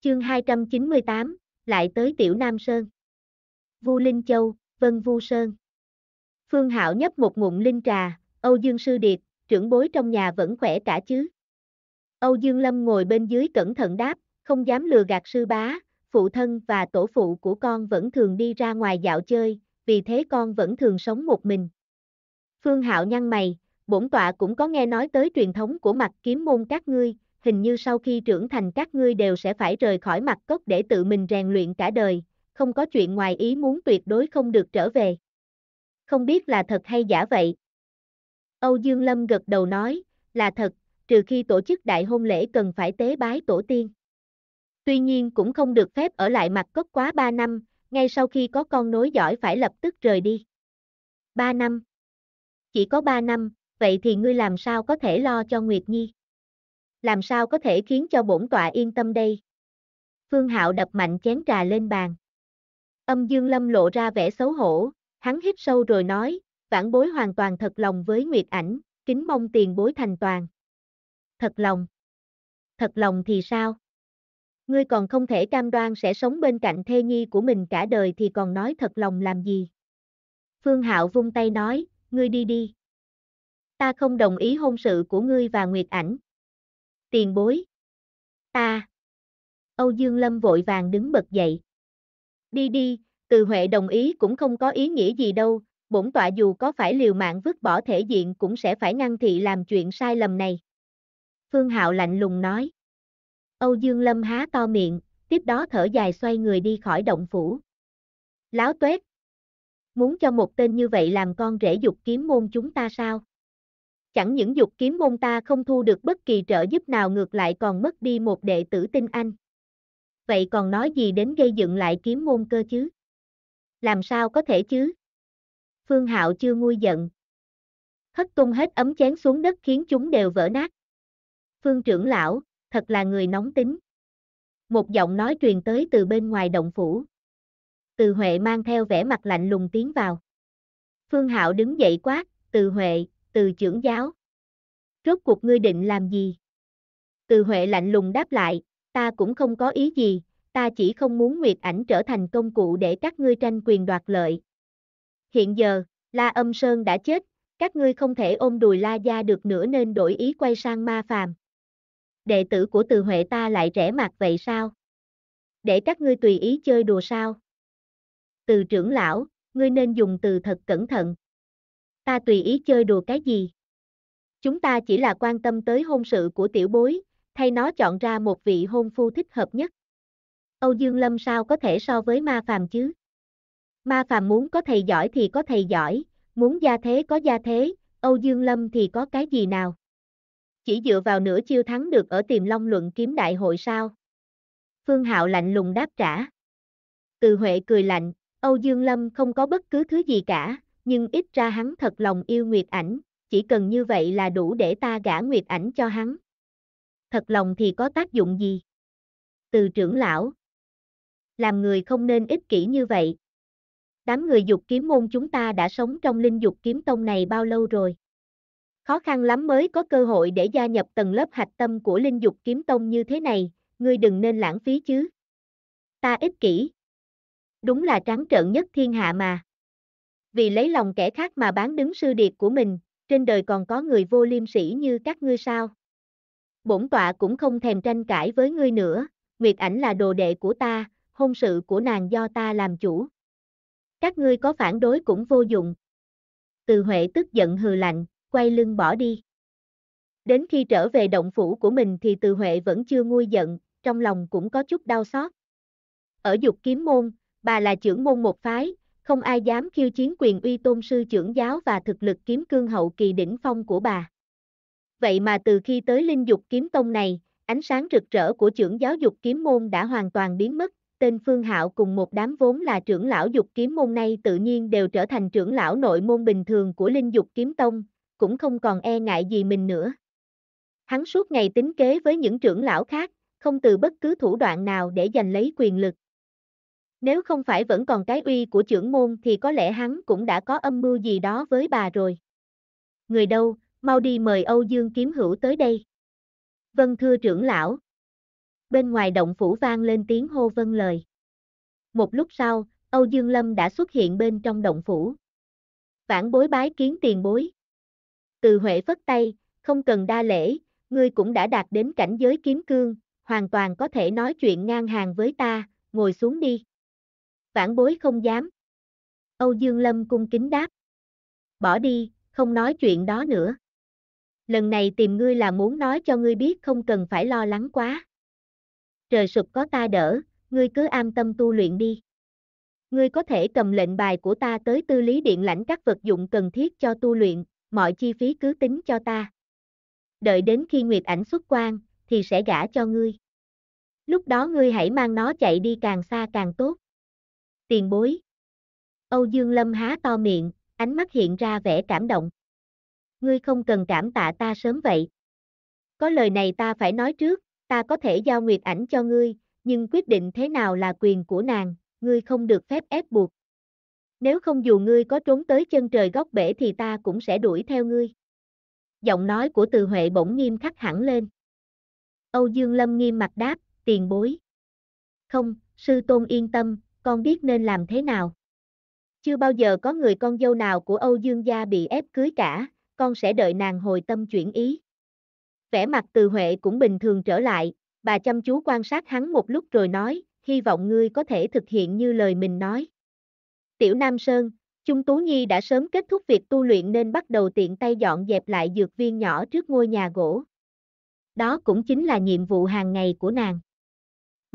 Chương 298, lại tới Tiểu Nam Sơn. Vu Linh Châu, Vân Vu Sơn. Phương Hạo nhấp một ngụm linh trà, Âu Dương Sư Điệt, trưởng bối trong nhà vẫn khỏe cả chứ. Âu Dương Lâm ngồi bên dưới cẩn thận đáp, không dám lừa gạt sư bá, phụ thân và tổ phụ của con vẫn thường đi ra ngoài dạo chơi, vì thế con vẫn thường sống một mình. Phương Hạo nhăn mày, bổn tọa cũng có nghe nói tới truyền thống của mặt kiếm môn các ngươi, hình như sau khi trưởng thành các ngươi đều sẽ phải rời khỏi mặt cốc để tự mình rèn luyện cả đời, không có chuyện ngoài ý muốn tuyệt đối không được trở về. Không biết là thật hay giả vậy? Âu Dương Lâm gật đầu nói, là thật, trừ khi tổ chức đại hôn lễ cần phải tế bái tổ tiên. Tuy nhiên cũng không được phép ở lại mặt cốc quá 3 năm, ngay sau khi có con nối giỏi phải lập tức rời đi. 3 năm. Chỉ có 3 năm, vậy thì ngươi làm sao có thể lo cho Nguyệt Nhi? làm sao có thể khiến cho bổn tọa yên tâm đây? Phương Hạo đập mạnh chén trà lên bàn. Âm Dương Lâm lộ ra vẻ xấu hổ, hắn hít sâu rồi nói, vãn bối hoàn toàn thật lòng với Nguyệt ảnh, kính mong tiền bối thành toàn. Thật lòng. Thật lòng thì sao? Ngươi còn không thể cam đoan sẽ sống bên cạnh thê nhi của mình cả đời thì còn nói thật lòng làm gì? Phương Hạo vung tay nói, ngươi đi đi. Ta không đồng ý hôn sự của ngươi và Nguyệt ảnh tiền bối. Ta. Âu Dương Lâm vội vàng đứng bật dậy. Đi đi, từ Huệ đồng ý cũng không có ý nghĩa gì đâu, bổn tọa dù có phải liều mạng vứt bỏ thể diện cũng sẽ phải ngăn thị làm chuyện sai lầm này. Phương Hạo lạnh lùng nói. Âu Dương Lâm há to miệng, tiếp đó thở dài xoay người đi khỏi động phủ. Láo tuét. Muốn cho một tên như vậy làm con rể dục kiếm môn chúng ta sao? chẳng những dục kiếm môn ta không thu được bất kỳ trợ giúp nào ngược lại còn mất đi một đệ tử tinh anh. Vậy còn nói gì đến gây dựng lại kiếm môn cơ chứ? Làm sao có thể chứ? Phương Hạo chưa nguôi giận. Hất tung hết ấm chén xuống đất khiến chúng đều vỡ nát. Phương trưởng lão, thật là người nóng tính. Một giọng nói truyền tới từ bên ngoài động phủ. Từ Huệ mang theo vẻ mặt lạnh lùng tiến vào. Phương Hạo đứng dậy quát, Từ Huệ, từ trưởng giáo. Rốt cuộc ngươi định làm gì? Từ Huệ lạnh lùng đáp lại, ta cũng không có ý gì, ta chỉ không muốn Nguyệt ảnh trở thành công cụ để các ngươi tranh quyền đoạt lợi. Hiện giờ, La Âm Sơn đã chết, các ngươi không thể ôm đùi La Gia được nữa nên đổi ý quay sang ma phàm. Đệ tử của Từ Huệ ta lại rẻ mặt vậy sao? Để các ngươi tùy ý chơi đùa sao? Từ trưởng lão, ngươi nên dùng từ thật cẩn thận ta tùy ý chơi đùa cái gì. Chúng ta chỉ là quan tâm tới hôn sự của tiểu bối, thay nó chọn ra một vị hôn phu thích hợp nhất. Âu Dương Lâm sao có thể so với ma phàm chứ? Ma phàm muốn có thầy giỏi thì có thầy giỏi, muốn gia thế có gia thế, Âu Dương Lâm thì có cái gì nào? Chỉ dựa vào nửa chiêu thắng được ở tiềm long luận kiếm đại hội sao? Phương Hạo lạnh lùng đáp trả. Từ Huệ cười lạnh, Âu Dương Lâm không có bất cứ thứ gì cả, nhưng ít ra hắn thật lòng yêu Nguyệt ảnh, chỉ cần như vậy là đủ để ta gả Nguyệt ảnh cho hắn. Thật lòng thì có tác dụng gì? Từ trưởng lão. Làm người không nên ích kỷ như vậy. Đám người dục kiếm môn chúng ta đã sống trong linh dục kiếm tông này bao lâu rồi? Khó khăn lắm mới có cơ hội để gia nhập tầng lớp hạch tâm của linh dục kiếm tông như thế này, ngươi đừng nên lãng phí chứ. Ta ích kỷ. Đúng là trắng trợn nhất thiên hạ mà vì lấy lòng kẻ khác mà bán đứng sư điệt của mình, trên đời còn có người vô liêm sỉ như các ngươi sao. Bổn tọa cũng không thèm tranh cãi với ngươi nữa, Nguyệt ảnh là đồ đệ của ta, hôn sự của nàng do ta làm chủ. Các ngươi có phản đối cũng vô dụng. Từ Huệ tức giận hừ lạnh, quay lưng bỏ đi. Đến khi trở về động phủ của mình thì Từ Huệ vẫn chưa nguôi giận, trong lòng cũng có chút đau xót. Ở dục kiếm môn, bà là trưởng môn một phái, không ai dám khiêu chiến quyền uy tôn sư trưởng giáo và thực lực kiếm cương hậu kỳ đỉnh phong của bà. Vậy mà từ khi tới linh dục kiếm tông này, ánh sáng rực rỡ của trưởng giáo dục kiếm môn đã hoàn toàn biến mất, tên Phương Hạo cùng một đám vốn là trưởng lão dục kiếm môn này tự nhiên đều trở thành trưởng lão nội môn bình thường của linh dục kiếm tông, cũng không còn e ngại gì mình nữa. Hắn suốt ngày tính kế với những trưởng lão khác, không từ bất cứ thủ đoạn nào để giành lấy quyền lực. Nếu không phải vẫn còn cái uy của trưởng môn thì có lẽ hắn cũng đã có âm mưu gì đó với bà rồi. Người đâu, mau đi mời Âu Dương Kiếm Hữu tới đây. Vân thưa trưởng lão. Bên ngoài động phủ vang lên tiếng hô vân lời. Một lúc sau, Âu Dương Lâm đã xuất hiện bên trong động phủ. Vãn bối bái kiến tiền bối. Từ Huệ phất tay, không cần đa lễ, ngươi cũng đã đạt đến cảnh giới kiếm cương, hoàn toàn có thể nói chuyện ngang hàng với ta, ngồi xuống đi vãn bối không dám. Âu Dương Lâm cung kính đáp. Bỏ đi, không nói chuyện đó nữa. Lần này tìm ngươi là muốn nói cho ngươi biết không cần phải lo lắng quá. Trời sụp có ta đỡ, ngươi cứ an tâm tu luyện đi. Ngươi có thể cầm lệnh bài của ta tới tư lý điện lãnh các vật dụng cần thiết cho tu luyện, mọi chi phí cứ tính cho ta. Đợi đến khi Nguyệt ảnh xuất quan, thì sẽ gả cho ngươi. Lúc đó ngươi hãy mang nó chạy đi càng xa càng tốt tiền bối. Âu Dương Lâm há to miệng, ánh mắt hiện ra vẻ cảm động. Ngươi không cần cảm tạ ta sớm vậy. Có lời này ta phải nói trước, ta có thể giao nguyệt ảnh cho ngươi, nhưng quyết định thế nào là quyền của nàng, ngươi không được phép ép buộc. Nếu không dù ngươi có trốn tới chân trời góc bể thì ta cũng sẽ đuổi theo ngươi. Giọng nói của Từ Huệ bỗng nghiêm khắc hẳn lên. Âu Dương Lâm nghiêm mặt đáp, tiền bối. Không, sư tôn yên tâm, con biết nên làm thế nào. Chưa bao giờ có người con dâu nào của Âu Dương gia bị ép cưới cả, con sẽ đợi nàng hồi tâm chuyển ý. Vẻ mặt từ Huệ cũng bình thường trở lại, bà chăm chú quan sát hắn một lúc rồi nói, hy vọng ngươi có thể thực hiện như lời mình nói. Tiểu Nam Sơn, Trung Tú Nhi đã sớm kết thúc việc tu luyện nên bắt đầu tiện tay dọn dẹp lại dược viên nhỏ trước ngôi nhà gỗ. Đó cũng chính là nhiệm vụ hàng ngày của nàng.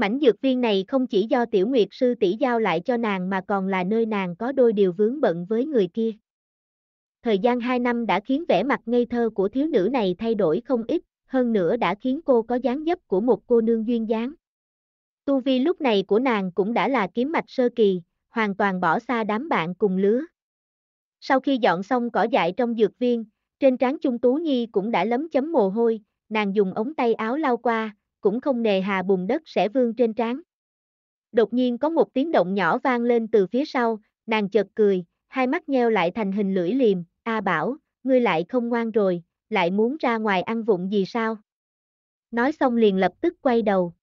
Mảnh dược viên này không chỉ do tiểu nguyệt sư tỷ giao lại cho nàng mà còn là nơi nàng có đôi điều vướng bận với người kia. Thời gian 2 năm đã khiến vẻ mặt ngây thơ của thiếu nữ này thay đổi không ít, hơn nữa đã khiến cô có dáng dấp của một cô nương duyên dáng. Tu vi lúc này của nàng cũng đã là kiếm mạch sơ kỳ, hoàn toàn bỏ xa đám bạn cùng lứa. Sau khi dọn xong cỏ dại trong dược viên, trên trán Trung Tú Nhi cũng đã lấm chấm mồ hôi, nàng dùng ống tay áo lau qua, cũng không nề hà bùn đất sẽ vương trên trán. Đột nhiên có một tiếng động nhỏ vang lên từ phía sau, nàng chợt cười, hai mắt nheo lại thành hình lưỡi liềm, A Bảo, ngươi lại không ngoan rồi, lại muốn ra ngoài ăn vụng gì sao? Nói xong liền lập tức quay đầu.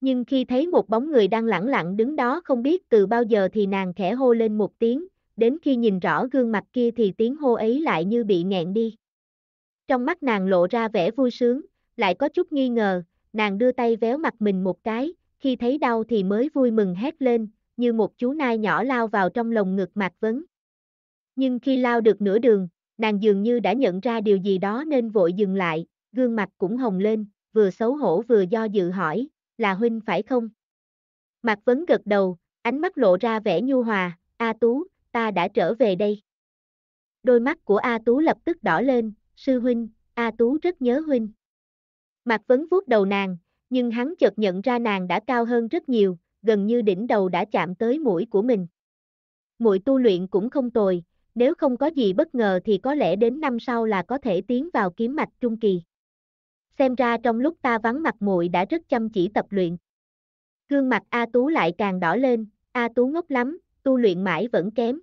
Nhưng khi thấy một bóng người đang lẳng lặng đứng đó không biết từ bao giờ thì nàng khẽ hô lên một tiếng, đến khi nhìn rõ gương mặt kia thì tiếng hô ấy lại như bị nghẹn đi. Trong mắt nàng lộ ra vẻ vui sướng, lại có chút nghi ngờ, nàng đưa tay véo mặt mình một cái, khi thấy đau thì mới vui mừng hét lên, như một chú nai nhỏ lao vào trong lồng ngực Mạc Vấn. Nhưng khi lao được nửa đường, nàng dường như đã nhận ra điều gì đó nên vội dừng lại, gương mặt cũng hồng lên, vừa xấu hổ vừa do dự hỏi, là huynh phải không? Mạc Vấn gật đầu, ánh mắt lộ ra vẻ nhu hòa, A Tú, ta đã trở về đây. Đôi mắt của A Tú lập tức đỏ lên, sư huynh, A Tú rất nhớ huynh. Mạc Vấn vuốt đầu nàng, nhưng hắn chợt nhận ra nàng đã cao hơn rất nhiều, gần như đỉnh đầu đã chạm tới mũi của mình. Mũi tu luyện cũng không tồi, nếu không có gì bất ngờ thì có lẽ đến năm sau là có thể tiến vào kiếm mạch trung kỳ. Xem ra trong lúc ta vắng mặt muội đã rất chăm chỉ tập luyện. Gương mặt A Tú lại càng đỏ lên, A Tú ngốc lắm, tu luyện mãi vẫn kém.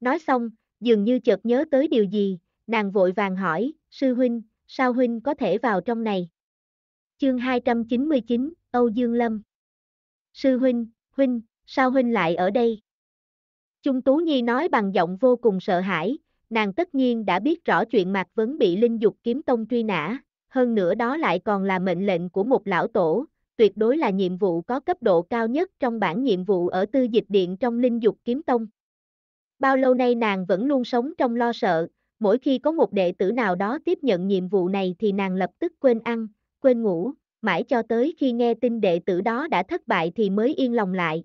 Nói xong, dường như chợt nhớ tới điều gì, nàng vội vàng hỏi, sư huynh, sao huynh có thể vào trong này? Chương 299, Âu Dương Lâm Sư huynh, huynh, sao huynh lại ở đây? Trung Tú Nhi nói bằng giọng vô cùng sợ hãi, nàng tất nhiên đã biết rõ chuyện Mạc Vấn bị Linh Dục Kiếm Tông truy nã, hơn nữa đó lại còn là mệnh lệnh của một lão tổ, tuyệt đối là nhiệm vụ có cấp độ cao nhất trong bản nhiệm vụ ở tư dịch điện trong Linh Dục Kiếm Tông. Bao lâu nay nàng vẫn luôn sống trong lo sợ, mỗi khi có một đệ tử nào đó tiếp nhận nhiệm vụ này thì nàng lập tức quên ăn, quên ngủ, mãi cho tới khi nghe tin đệ tử đó đã thất bại thì mới yên lòng lại.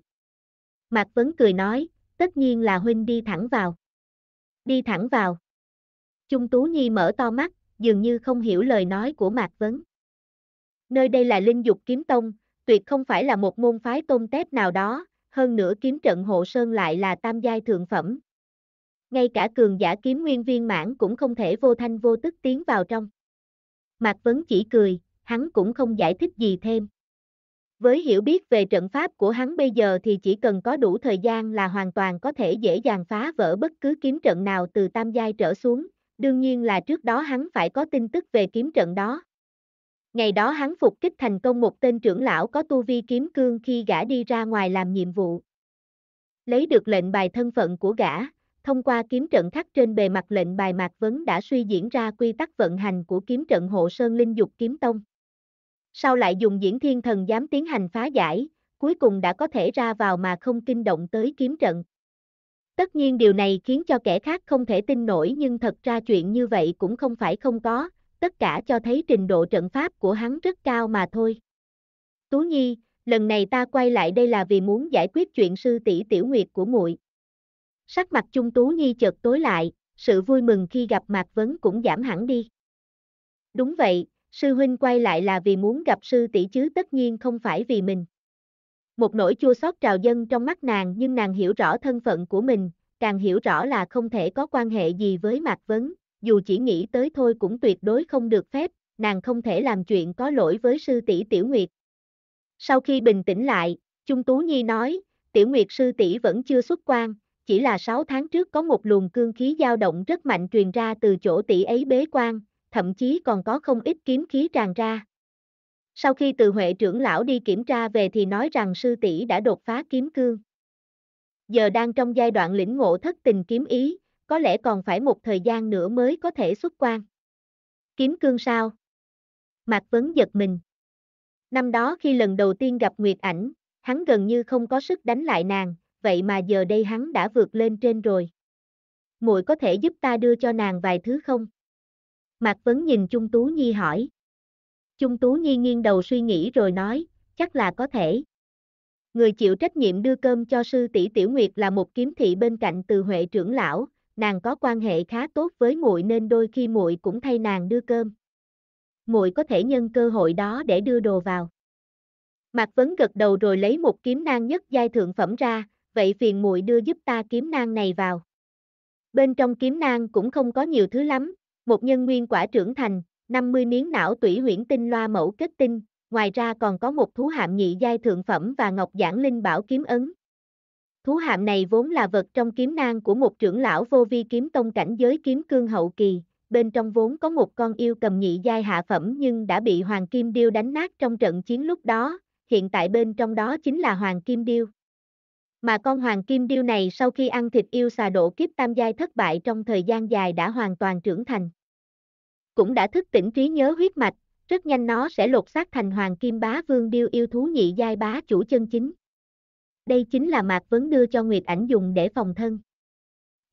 Mạc Vấn cười nói, tất nhiên là huynh đi thẳng vào. Đi thẳng vào. Trung Tú Nhi mở to mắt, dường như không hiểu lời nói của Mạc Vấn. Nơi đây là linh dục kiếm tông, tuyệt không phải là một môn phái tôn tép nào đó, hơn nữa kiếm trận hộ sơn lại là tam giai thượng phẩm, ngay cả cường giả kiếm nguyên viên mãn cũng không thể vô thanh vô tức tiến vào trong. Mạc Vấn chỉ cười, hắn cũng không giải thích gì thêm. Với hiểu biết về trận pháp của hắn bây giờ thì chỉ cần có đủ thời gian là hoàn toàn có thể dễ dàng phá vỡ bất cứ kiếm trận nào từ tam giai trở xuống, đương nhiên là trước đó hắn phải có tin tức về kiếm trận đó. Ngày đó hắn phục kích thành công một tên trưởng lão có tu vi kiếm cương khi gã đi ra ngoài làm nhiệm vụ. Lấy được lệnh bài thân phận của gã, thông qua kiếm trận khắc trên bề mặt lệnh bài mạc vấn đã suy diễn ra quy tắc vận hành của kiếm trận hộ sơn linh dục kiếm tông. Sau lại dùng diễn thiên thần dám tiến hành phá giải, cuối cùng đã có thể ra vào mà không kinh động tới kiếm trận. Tất nhiên điều này khiến cho kẻ khác không thể tin nổi nhưng thật ra chuyện như vậy cũng không phải không có, tất cả cho thấy trình độ trận pháp của hắn rất cao mà thôi. Tú Nhi, lần này ta quay lại đây là vì muốn giải quyết chuyện sư tỷ tiểu nguyệt của muội. Sắc mặt Trung Tú Nhi chợt tối lại, sự vui mừng khi gặp Mạc Vấn cũng giảm hẳn đi. Đúng vậy, sư huynh quay lại là vì muốn gặp sư tỷ chứ tất nhiên không phải vì mình. Một nỗi chua xót trào dâng trong mắt nàng nhưng nàng hiểu rõ thân phận của mình, càng hiểu rõ là không thể có quan hệ gì với Mạc Vấn, dù chỉ nghĩ tới thôi cũng tuyệt đối không được phép, nàng không thể làm chuyện có lỗi với sư tỷ Tiểu Nguyệt. Sau khi bình tĩnh lại, Trung Tú Nhi nói, Tiểu Nguyệt sư tỷ vẫn chưa xuất quan, chỉ là 6 tháng trước có một luồng cương khí dao động rất mạnh truyền ra từ chỗ tỷ ấy bế quan, thậm chí còn có không ít kiếm khí tràn ra. Sau khi từ Huệ trưởng lão đi kiểm tra về thì nói rằng sư tỷ đã đột phá kiếm cương. Giờ đang trong giai đoạn lĩnh ngộ thất tình kiếm ý, có lẽ còn phải một thời gian nữa mới có thể xuất quan. Kiếm cương sao? Mạc Vấn giật mình. Năm đó khi lần đầu tiên gặp Nguyệt Ảnh, hắn gần như không có sức đánh lại nàng, vậy mà giờ đây hắn đã vượt lên trên rồi. Muội có thể giúp ta đưa cho nàng vài thứ không? Mạc Vấn nhìn Trung Tú Nhi hỏi. Trung Tú Nhi nghiêng đầu suy nghĩ rồi nói, chắc là có thể. Người chịu trách nhiệm đưa cơm cho sư tỷ Tiểu Nguyệt là một kiếm thị bên cạnh Từ Huệ trưởng lão, nàng có quan hệ khá tốt với muội nên đôi khi muội cũng thay nàng đưa cơm. Muội có thể nhân cơ hội đó để đưa đồ vào. Mạc Vấn gật đầu rồi lấy một kiếm nang nhất giai thượng phẩm ra, vậy phiền muội đưa giúp ta kiếm nang này vào. Bên trong kiếm nang cũng không có nhiều thứ lắm, một nhân nguyên quả trưởng thành, 50 miếng não tủy huyễn tinh loa mẫu kết tinh, ngoài ra còn có một thú hạm nhị giai thượng phẩm và ngọc giản linh bảo kiếm ấn. Thú hạm này vốn là vật trong kiếm nang của một trưởng lão vô vi kiếm tông cảnh giới kiếm cương hậu kỳ, bên trong vốn có một con yêu cầm nhị giai hạ phẩm nhưng đã bị Hoàng Kim Điêu đánh nát trong trận chiến lúc đó, hiện tại bên trong đó chính là Hoàng Kim Điêu mà con hoàng kim điêu này sau khi ăn thịt yêu xà độ kiếp tam giai thất bại trong thời gian dài đã hoàn toàn trưởng thành. Cũng đã thức tỉnh trí nhớ huyết mạch, rất nhanh nó sẽ lột xác thành hoàng kim bá vương điêu yêu thú nhị giai bá chủ chân chính. Đây chính là mạc vấn đưa cho Nguyệt ảnh dùng để phòng thân.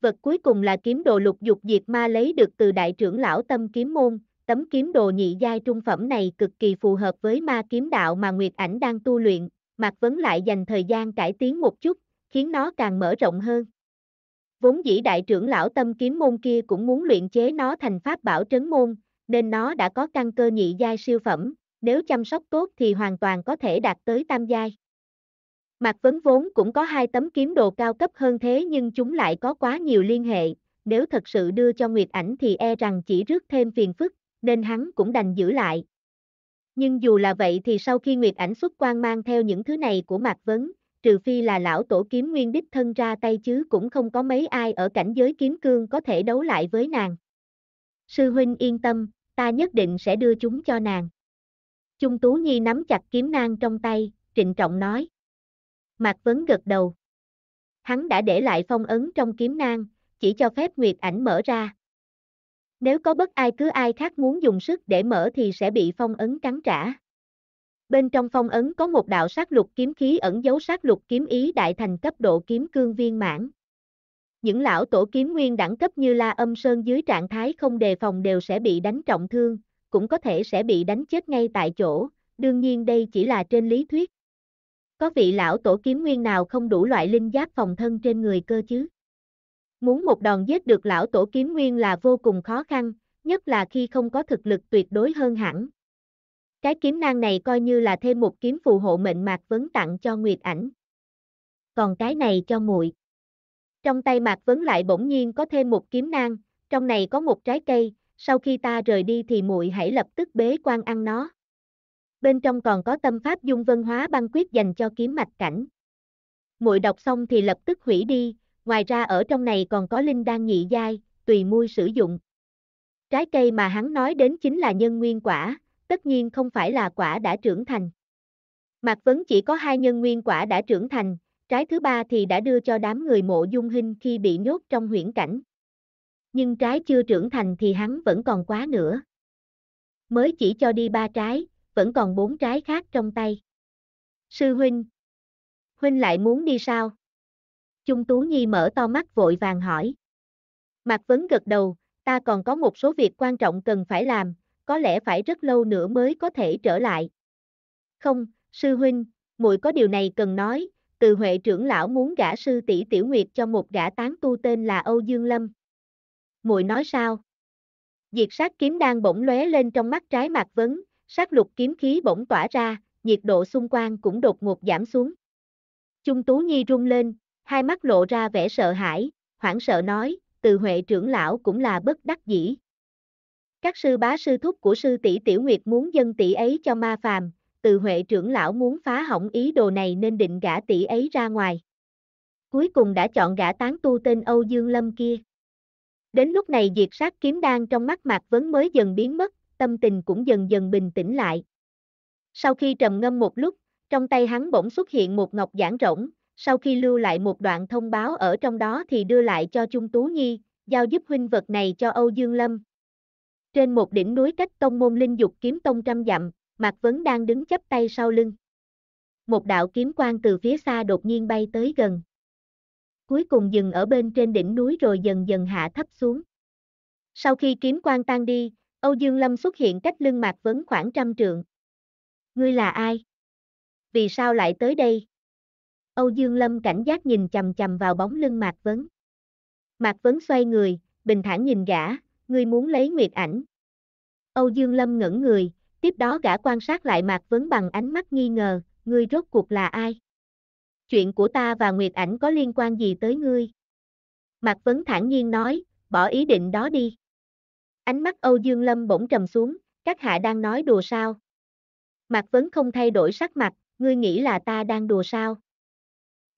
Vật cuối cùng là kiếm đồ lục dục diệt ma lấy được từ đại trưởng lão tâm kiếm môn, tấm kiếm đồ nhị giai trung phẩm này cực kỳ phù hợp với ma kiếm đạo mà Nguyệt ảnh đang tu luyện, Mạc Vấn lại dành thời gian cải tiến một chút, khiến nó càng mở rộng hơn. Vốn dĩ đại trưởng lão tâm kiếm môn kia cũng muốn luyện chế nó thành pháp bảo trấn môn, nên nó đã có căn cơ nhị giai siêu phẩm, nếu chăm sóc tốt thì hoàn toàn có thể đạt tới tam giai. Mạc Vấn vốn cũng có hai tấm kiếm đồ cao cấp hơn thế nhưng chúng lại có quá nhiều liên hệ, nếu thật sự đưa cho Nguyệt Ảnh thì e rằng chỉ rước thêm phiền phức, nên hắn cũng đành giữ lại, nhưng dù là vậy thì sau khi Nguyệt ảnh xuất quan mang theo những thứ này của Mạc Vấn, trừ phi là lão tổ kiếm nguyên đích thân ra tay chứ cũng không có mấy ai ở cảnh giới kiếm cương có thể đấu lại với nàng. Sư huynh yên tâm, ta nhất định sẽ đưa chúng cho nàng. Trung Tú Nhi nắm chặt kiếm nang trong tay, trịnh trọng nói. Mạc Vấn gật đầu. Hắn đã để lại phong ấn trong kiếm nang, chỉ cho phép Nguyệt ảnh mở ra. Nếu có bất ai cứ ai khác muốn dùng sức để mở thì sẽ bị phong ấn cắn trả. Bên trong phong ấn có một đạo sát lục kiếm khí ẩn dấu sát lục kiếm ý đại thành cấp độ kiếm cương viên mãn. Những lão tổ kiếm nguyên đẳng cấp như La Âm Sơn dưới trạng thái không đề phòng đều sẽ bị đánh trọng thương, cũng có thể sẽ bị đánh chết ngay tại chỗ, đương nhiên đây chỉ là trên lý thuyết. Có vị lão tổ kiếm nguyên nào không đủ loại linh giáp phòng thân trên người cơ chứ? Muốn một đòn giết được lão tổ kiếm nguyên là vô cùng khó khăn, nhất là khi không có thực lực tuyệt đối hơn hẳn. Cái kiếm nang này coi như là thêm một kiếm phù hộ mệnh Mạc Vấn tặng cho Nguyệt ảnh. Còn cái này cho muội. Trong tay Mạc Vấn lại bỗng nhiên có thêm một kiếm nang, trong này có một trái cây, sau khi ta rời đi thì muội hãy lập tức bế quan ăn nó. Bên trong còn có tâm pháp dung vân hóa băng quyết dành cho kiếm mạch cảnh. Muội đọc xong thì lập tức hủy đi, Ngoài ra ở trong này còn có linh đan nhị giai, tùy mui sử dụng. Trái cây mà hắn nói đến chính là nhân nguyên quả, tất nhiên không phải là quả đã trưởng thành. Mạc Vấn chỉ có hai nhân nguyên quả đã trưởng thành, trái thứ ba thì đã đưa cho đám người mộ dung hình khi bị nhốt trong huyễn cảnh. Nhưng trái chưa trưởng thành thì hắn vẫn còn quá nữa. Mới chỉ cho đi ba trái, vẫn còn bốn trái khác trong tay. Sư huynh. Huynh lại muốn đi sao? Trung Tú Nhi mở to mắt vội vàng hỏi. Mạc Vấn gật đầu, ta còn có một số việc quan trọng cần phải làm, có lẽ phải rất lâu nữa mới có thể trở lại. Không, sư huynh, muội có điều này cần nói, từ Huệ trưởng lão muốn gả sư tỷ Tiểu Nguyệt cho một gã tán tu tên là Âu Dương Lâm. Muội nói sao? Diệt sát kiếm đang bỗng lóe lên trong mắt trái Mạc Vấn, sát lục kiếm khí bỗng tỏa ra, nhiệt độ xung quanh cũng đột ngột giảm xuống. Trung Tú Nhi rung lên, hai mắt lộ ra vẻ sợ hãi, hoảng sợ nói, từ huệ trưởng lão cũng là bất đắc dĩ. Các sư bá sư thúc của sư tỷ Tiểu Nguyệt muốn dân tỷ ấy cho ma phàm, từ huệ trưởng lão muốn phá hỏng ý đồ này nên định gã tỷ ấy ra ngoài. Cuối cùng đã chọn gã tán tu tên Âu Dương Lâm kia. Đến lúc này diệt sát kiếm đang trong mắt Mạc Vấn mới dần biến mất, tâm tình cũng dần dần bình tĩnh lại. Sau khi trầm ngâm một lúc, trong tay hắn bỗng xuất hiện một ngọc giản rỗng, sau khi lưu lại một đoạn thông báo ở trong đó thì đưa lại cho Trung Tú Nhi, giao giúp huynh vật này cho Âu Dương Lâm. Trên một đỉnh núi cách tông môn linh dục kiếm tông trăm dặm, Mạc Vấn đang đứng chắp tay sau lưng. Một đạo kiếm quang từ phía xa đột nhiên bay tới gần. Cuối cùng dừng ở bên trên đỉnh núi rồi dần dần hạ thấp xuống. Sau khi kiếm quang tan đi, Âu Dương Lâm xuất hiện cách lưng Mạc Vấn khoảng trăm trượng. Ngươi là ai? Vì sao lại tới đây? Âu Dương Lâm cảnh giác nhìn chầm chầm vào bóng lưng Mạc Vấn. Mạc Vấn xoay người, bình thản nhìn gã, ngươi muốn lấy nguyệt ảnh. Âu Dương Lâm ngẩn người, tiếp đó gã quan sát lại Mạc Vấn bằng ánh mắt nghi ngờ, ngươi rốt cuộc là ai? Chuyện của ta và nguyệt ảnh có liên quan gì tới ngươi? Mạc Vấn thản nhiên nói, bỏ ý định đó đi. Ánh mắt Âu Dương Lâm bỗng trầm xuống, các hạ đang nói đùa sao? Mạc Vấn không thay đổi sắc mặt, ngươi nghĩ là ta đang đùa sao?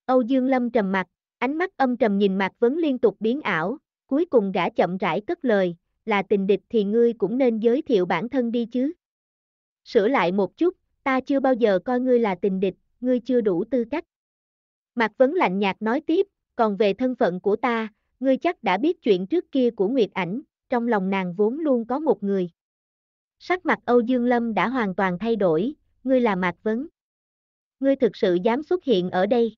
Âu Dương Lâm trầm mặt, ánh mắt âm trầm nhìn Mạc Vấn liên tục biến ảo, cuối cùng gã chậm rãi cất lời, là tình địch thì ngươi cũng nên giới thiệu bản thân đi chứ. Sửa lại một chút, ta chưa bao giờ coi ngươi là tình địch, ngươi chưa đủ tư cách. Mạc Vấn lạnh nhạt nói tiếp, còn về thân phận của ta, ngươi chắc đã biết chuyện trước kia của Nguyệt Ảnh, trong lòng nàng vốn luôn có một người. Sắc mặt Âu Dương Lâm đã hoàn toàn thay đổi, ngươi là Mạc Vấn. Ngươi thực sự dám xuất hiện ở đây.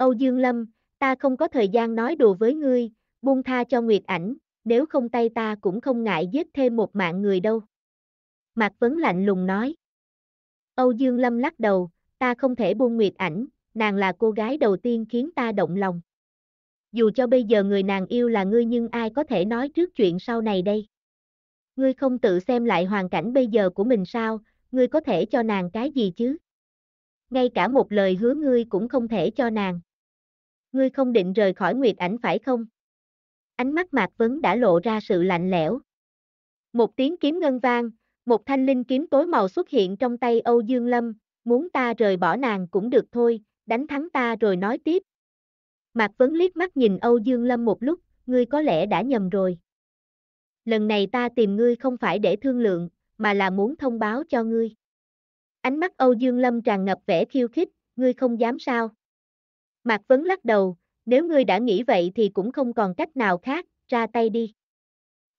Âu Dương Lâm, ta không có thời gian nói đùa với ngươi, buông tha cho Nguyệt ảnh, nếu không tay ta cũng không ngại giết thêm một mạng người đâu. Mạc Vấn lạnh lùng nói. Âu Dương Lâm lắc đầu, ta không thể buông Nguyệt ảnh, nàng là cô gái đầu tiên khiến ta động lòng. Dù cho bây giờ người nàng yêu là ngươi nhưng ai có thể nói trước chuyện sau này đây. Ngươi không tự xem lại hoàn cảnh bây giờ của mình sao, ngươi có thể cho nàng cái gì chứ? Ngay cả một lời hứa ngươi cũng không thể cho nàng. Ngươi không định rời khỏi Nguyệt ảnh phải không? Ánh mắt Mạc Vấn đã lộ ra sự lạnh lẽo. Một tiếng kiếm ngân vang, một thanh linh kiếm tối màu xuất hiện trong tay Âu Dương Lâm, muốn ta rời bỏ nàng cũng được thôi, đánh thắng ta rồi nói tiếp. Mạc Vấn liếc mắt nhìn Âu Dương Lâm một lúc, ngươi có lẽ đã nhầm rồi. Lần này ta tìm ngươi không phải để thương lượng, mà là muốn thông báo cho ngươi. Ánh mắt Âu Dương Lâm tràn ngập vẻ khiêu khích, ngươi không dám sao. Mạc Vấn lắc đầu, nếu ngươi đã nghĩ vậy thì cũng không còn cách nào khác, ra tay đi.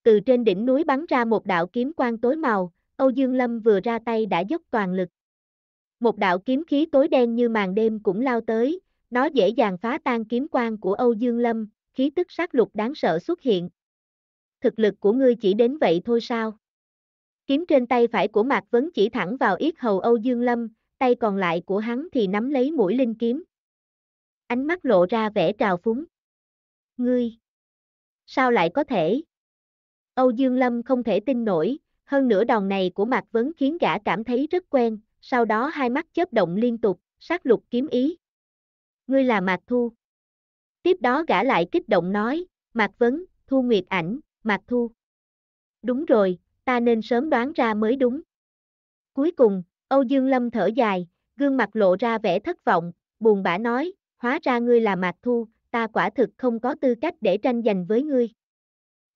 Từ trên đỉnh núi bắn ra một đạo kiếm quang tối màu, Âu Dương Lâm vừa ra tay đã dốc toàn lực. Một đạo kiếm khí tối đen như màn đêm cũng lao tới, nó dễ dàng phá tan kiếm quang của Âu Dương Lâm, khí tức sát lục đáng sợ xuất hiện. Thực lực của ngươi chỉ đến vậy thôi sao? Kiếm trên tay phải của Mạc Vấn chỉ thẳng vào yết hầu Âu Dương Lâm, tay còn lại của hắn thì nắm lấy mũi linh kiếm ánh mắt lộ ra vẻ trào phúng. Ngươi, sao lại có thể? Âu Dương Lâm không thể tin nổi, hơn nữa đòn này của Mạc Vấn khiến gã cảm thấy rất quen, sau đó hai mắt chớp động liên tục, sát lục kiếm ý. Ngươi là Mạc Thu. Tiếp đó gã lại kích động nói, Mạc Vấn, Thu Nguyệt Ảnh, Mạc Thu. Đúng rồi, ta nên sớm đoán ra mới đúng. Cuối cùng, Âu Dương Lâm thở dài, gương mặt lộ ra vẻ thất vọng, buồn bã nói, hóa ra ngươi là Mạc Thu, ta quả thực không có tư cách để tranh giành với ngươi.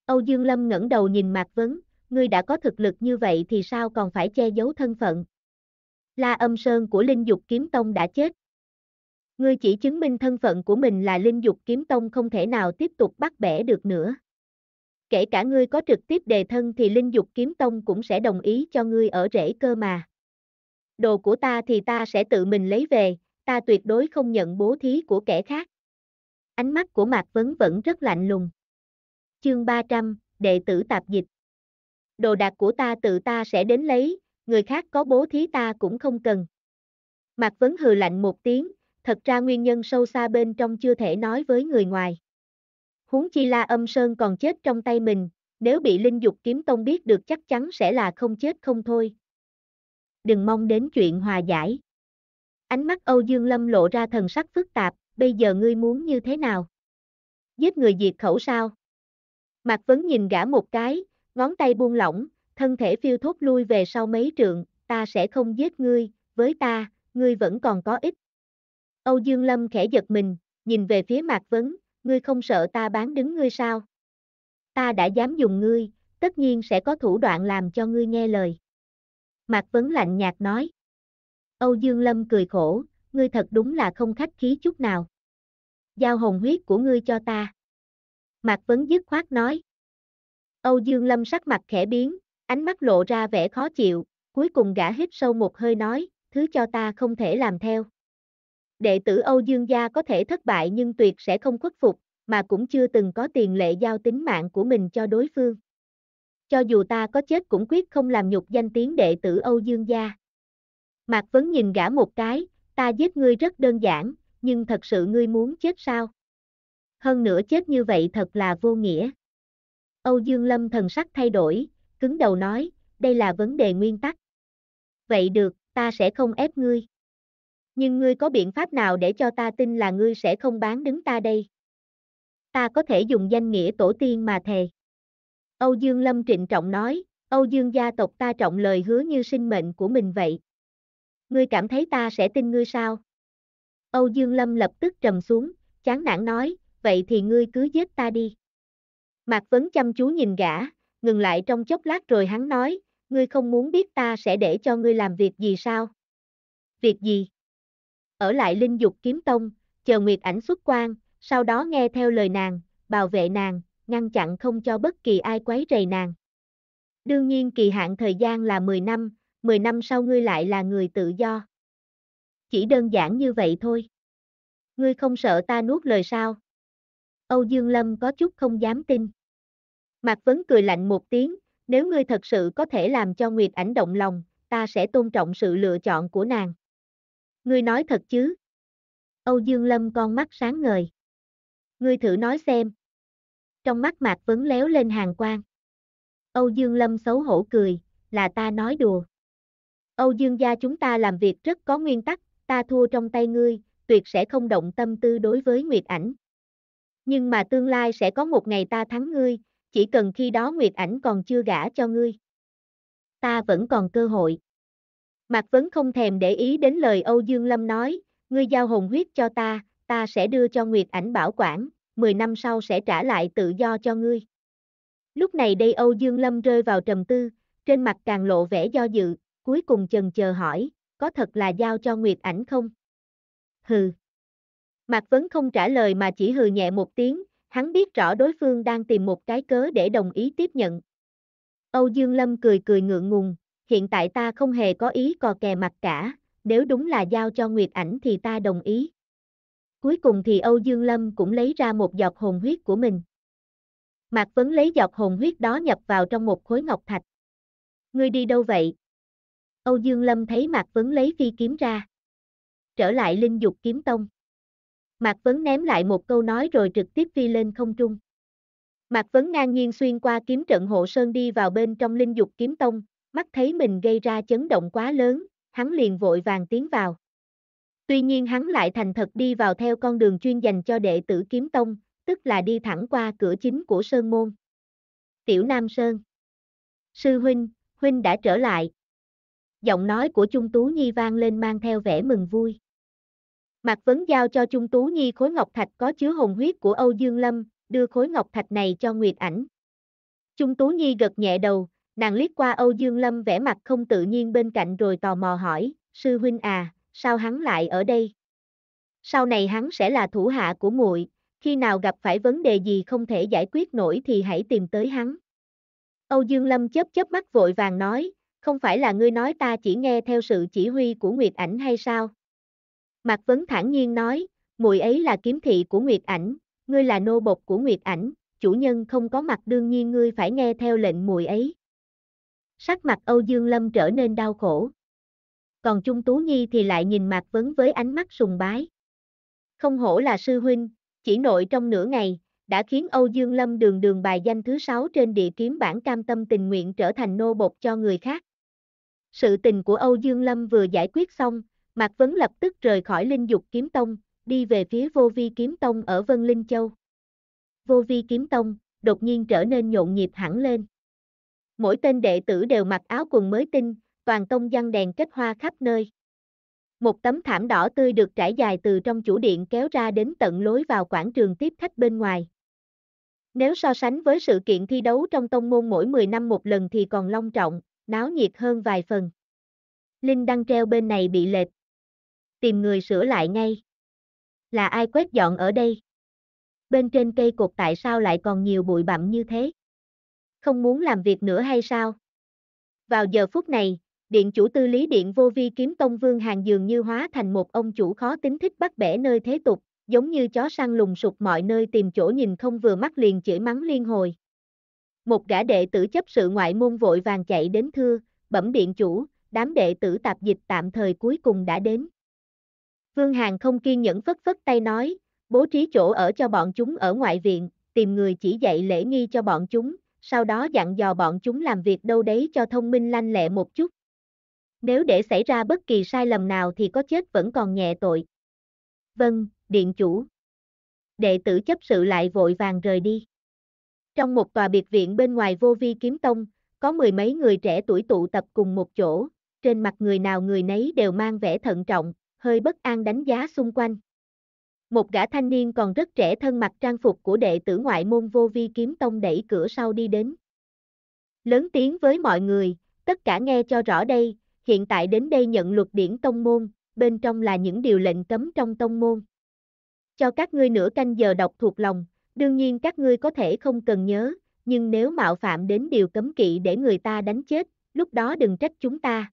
Âu Dương Lâm ngẩng đầu nhìn Mạc Vấn, ngươi đã có thực lực như vậy thì sao còn phải che giấu thân phận. La âm sơn của Linh Dục Kiếm Tông đã chết. Ngươi chỉ chứng minh thân phận của mình là Linh Dục Kiếm Tông không thể nào tiếp tục bắt bẻ được nữa. Kể cả ngươi có trực tiếp đề thân thì Linh Dục Kiếm Tông cũng sẽ đồng ý cho ngươi ở rễ cơ mà. Đồ của ta thì ta sẽ tự mình lấy về, ta tuyệt đối không nhận bố thí của kẻ khác. Ánh mắt của Mạc Vấn vẫn rất lạnh lùng. Chương 300, đệ tử tạp dịch. Đồ đạc của ta tự ta sẽ đến lấy, người khác có bố thí ta cũng không cần. Mạc Vấn hừ lạnh một tiếng, thật ra nguyên nhân sâu xa bên trong chưa thể nói với người ngoài. Huống chi La Âm Sơn còn chết trong tay mình, nếu bị Linh Dục Kiếm Tông biết được chắc chắn sẽ là không chết không thôi. Đừng mong đến chuyện hòa giải. Ánh mắt Âu Dương Lâm lộ ra thần sắc phức tạp, bây giờ ngươi muốn như thế nào? Giết người diệt khẩu sao? Mạc Vấn nhìn gã một cái, ngón tay buông lỏng, thân thể phiêu thốt lui về sau mấy trượng, ta sẽ không giết ngươi, với ta, ngươi vẫn còn có ích. Âu Dương Lâm khẽ giật mình, nhìn về phía Mạc Vấn, ngươi không sợ ta bán đứng ngươi sao? Ta đã dám dùng ngươi, tất nhiên sẽ có thủ đoạn làm cho ngươi nghe lời. Mạc Vấn lạnh nhạt nói. Âu Dương Lâm cười khổ, ngươi thật đúng là không khách khí chút nào. Giao hồng huyết của ngươi cho ta. Mạc Vấn dứt khoát nói. Âu Dương Lâm sắc mặt khẽ biến, ánh mắt lộ ra vẻ khó chịu, cuối cùng gã hít sâu một hơi nói, thứ cho ta không thể làm theo. Đệ tử Âu Dương gia có thể thất bại nhưng tuyệt sẽ không khuất phục, mà cũng chưa từng có tiền lệ giao tính mạng của mình cho đối phương. Cho dù ta có chết cũng quyết không làm nhục danh tiếng đệ tử Âu Dương gia. Mạc Vấn nhìn gã một cái, ta giết ngươi rất đơn giản, nhưng thật sự ngươi muốn chết sao? Hơn nữa chết như vậy thật là vô nghĩa. Âu Dương Lâm thần sắc thay đổi, cứng đầu nói, đây là vấn đề nguyên tắc. Vậy được, ta sẽ không ép ngươi. Nhưng ngươi có biện pháp nào để cho ta tin là ngươi sẽ không bán đứng ta đây? Ta có thể dùng danh nghĩa tổ tiên mà thề. Âu Dương Lâm trịnh trọng nói, Âu Dương gia tộc ta trọng lời hứa như sinh mệnh của mình vậy ngươi cảm thấy ta sẽ tin ngươi sao? Âu Dương Lâm lập tức trầm xuống, chán nản nói, vậy thì ngươi cứ giết ta đi. Mạc Vấn chăm chú nhìn gã, ngừng lại trong chốc lát rồi hắn nói, ngươi không muốn biết ta sẽ để cho ngươi làm việc gì sao? Việc gì? Ở lại linh dục kiếm tông, chờ Nguyệt ảnh xuất quan, sau đó nghe theo lời nàng, bảo vệ nàng, ngăn chặn không cho bất kỳ ai quấy rầy nàng. Đương nhiên kỳ hạn thời gian là 10 năm, 10 năm sau ngươi lại là người tự do. Chỉ đơn giản như vậy thôi. Ngươi không sợ ta nuốt lời sao? Âu Dương Lâm có chút không dám tin. Mạc Vấn cười lạnh một tiếng, nếu ngươi thật sự có thể làm cho Nguyệt ảnh động lòng, ta sẽ tôn trọng sự lựa chọn của nàng. Ngươi nói thật chứ? Âu Dương Lâm con mắt sáng ngời. Ngươi thử nói xem. Trong mắt Mạc Vấn léo lên hàng quang. Âu Dương Lâm xấu hổ cười, là ta nói đùa. Âu Dương gia chúng ta làm việc rất có nguyên tắc, ta thua trong tay ngươi, tuyệt sẽ không động tâm tư đối với Nguyệt Ảnh. Nhưng mà tương lai sẽ có một ngày ta thắng ngươi, chỉ cần khi đó Nguyệt Ảnh còn chưa gả cho ngươi. Ta vẫn còn cơ hội. Mạc Vấn không thèm để ý đến lời Âu Dương Lâm nói, ngươi giao hồn huyết cho ta, ta sẽ đưa cho Nguyệt Ảnh bảo quản, 10 năm sau sẽ trả lại tự do cho ngươi. Lúc này đây Âu Dương Lâm rơi vào trầm tư, trên mặt càng lộ vẻ do dự, cuối cùng chần chờ hỏi, có thật là giao cho Nguyệt ảnh không? Hừ. Mạc Vấn không trả lời mà chỉ hừ nhẹ một tiếng, hắn biết rõ đối phương đang tìm một cái cớ để đồng ý tiếp nhận. Âu Dương Lâm cười cười ngượng ngùng, hiện tại ta không hề có ý cò kè mặt cả, nếu đúng là giao cho Nguyệt ảnh thì ta đồng ý. Cuối cùng thì Âu Dương Lâm cũng lấy ra một giọt hồn huyết của mình. Mạc Vấn lấy giọt hồn huyết đó nhập vào trong một khối ngọc thạch. Ngươi đi đâu vậy? Âu Dương Lâm thấy Mạc Vấn lấy phi kiếm ra. Trở lại linh dục kiếm tông. Mạc Vấn ném lại một câu nói rồi trực tiếp phi lên không trung. Mạc Vấn ngang nhiên xuyên qua kiếm trận hộ sơn đi vào bên trong linh dục kiếm tông, mắt thấy mình gây ra chấn động quá lớn, hắn liền vội vàng tiến vào. Tuy nhiên hắn lại thành thật đi vào theo con đường chuyên dành cho đệ tử kiếm tông, tức là đi thẳng qua cửa chính của sơn môn. Tiểu Nam Sơn Sư Huynh, Huynh đã trở lại, giọng nói của Trung Tú Nhi vang lên mang theo vẻ mừng vui. Mạc Vấn giao cho Trung Tú Nhi khối ngọc thạch có chứa hồn huyết của Âu Dương Lâm, đưa khối ngọc thạch này cho Nguyệt Ảnh. Trung Tú Nhi gật nhẹ đầu, nàng liếc qua Âu Dương Lâm vẻ mặt không tự nhiên bên cạnh rồi tò mò hỏi, sư huynh à, sao hắn lại ở đây? Sau này hắn sẽ là thủ hạ của muội, khi nào gặp phải vấn đề gì không thể giải quyết nổi thì hãy tìm tới hắn. Âu Dương Lâm chớp chớp mắt vội vàng nói, không phải là ngươi nói ta chỉ nghe theo sự chỉ huy của Nguyệt Ảnh hay sao? Mạc Vấn thản nhiên nói, muội ấy là kiếm thị của Nguyệt Ảnh, ngươi là nô bộc của Nguyệt Ảnh, chủ nhân không có mặt đương nhiên ngươi phải nghe theo lệnh muội ấy. Sắc mặt Âu Dương Lâm trở nên đau khổ. Còn Trung Tú Nhi thì lại nhìn Mạc Vấn với ánh mắt sùng bái. Không hổ là sư huynh, chỉ nội trong nửa ngày, đã khiến Âu Dương Lâm đường đường bài danh thứ 6 trên địa kiếm bản cam tâm tình nguyện trở thành nô bộc cho người khác. Sự tình của Âu Dương Lâm vừa giải quyết xong, Mạc Vấn lập tức rời khỏi Linh Dục Kiếm Tông, đi về phía Vô Vi Kiếm Tông ở Vân Linh Châu. Vô Vi Kiếm Tông, đột nhiên trở nên nhộn nhịp hẳn lên. Mỗi tên đệ tử đều mặc áo quần mới tinh, toàn tông văn đèn kết hoa khắp nơi. Một tấm thảm đỏ tươi được trải dài từ trong chủ điện kéo ra đến tận lối vào quảng trường tiếp khách bên ngoài. Nếu so sánh với sự kiện thi đấu trong tông môn mỗi 10 năm một lần thì còn long trọng, náo nhiệt hơn vài phần. Linh đăng treo bên này bị lệch. Tìm người sửa lại ngay. Là ai quét dọn ở đây? Bên trên cây cột tại sao lại còn nhiều bụi bặm như thế? Không muốn làm việc nữa hay sao? Vào giờ phút này, điện chủ tư lý điện vô vi kiếm tông vương hàng dường như hóa thành một ông chủ khó tính thích bắt bẻ nơi thế tục, giống như chó săn lùng sục mọi nơi tìm chỗ nhìn không vừa mắt liền chửi mắng liên hồi. Một gã đệ tử chấp sự ngoại môn vội vàng chạy đến thưa, bẩm điện chủ, đám đệ tử tạp dịch tạm thời cuối cùng đã đến. Vương hàn không kiên nhẫn phất phất tay nói, bố trí chỗ ở cho bọn chúng ở ngoại viện, tìm người chỉ dạy lễ nghi cho bọn chúng, sau đó dặn dò bọn chúng làm việc đâu đấy cho thông minh lanh lẹ một chút. Nếu để xảy ra bất kỳ sai lầm nào thì có chết vẫn còn nhẹ tội. Vâng, điện chủ. Đệ tử chấp sự lại vội vàng rời đi. Trong một tòa biệt viện bên ngoài vô vi kiếm tông, có mười mấy người trẻ tuổi tụ tập cùng một chỗ, trên mặt người nào người nấy đều mang vẻ thận trọng, hơi bất an đánh giá xung quanh. Một gã thanh niên còn rất trẻ thân mặc trang phục của đệ tử ngoại môn vô vi kiếm tông đẩy cửa sau đi đến. Lớn tiếng với mọi người, tất cả nghe cho rõ đây, hiện tại đến đây nhận luật điển tông môn, bên trong là những điều lệnh cấm trong tông môn. Cho các ngươi nửa canh giờ đọc thuộc lòng, Đương nhiên các ngươi có thể không cần nhớ, nhưng nếu mạo phạm đến điều cấm kỵ để người ta đánh chết, lúc đó đừng trách chúng ta.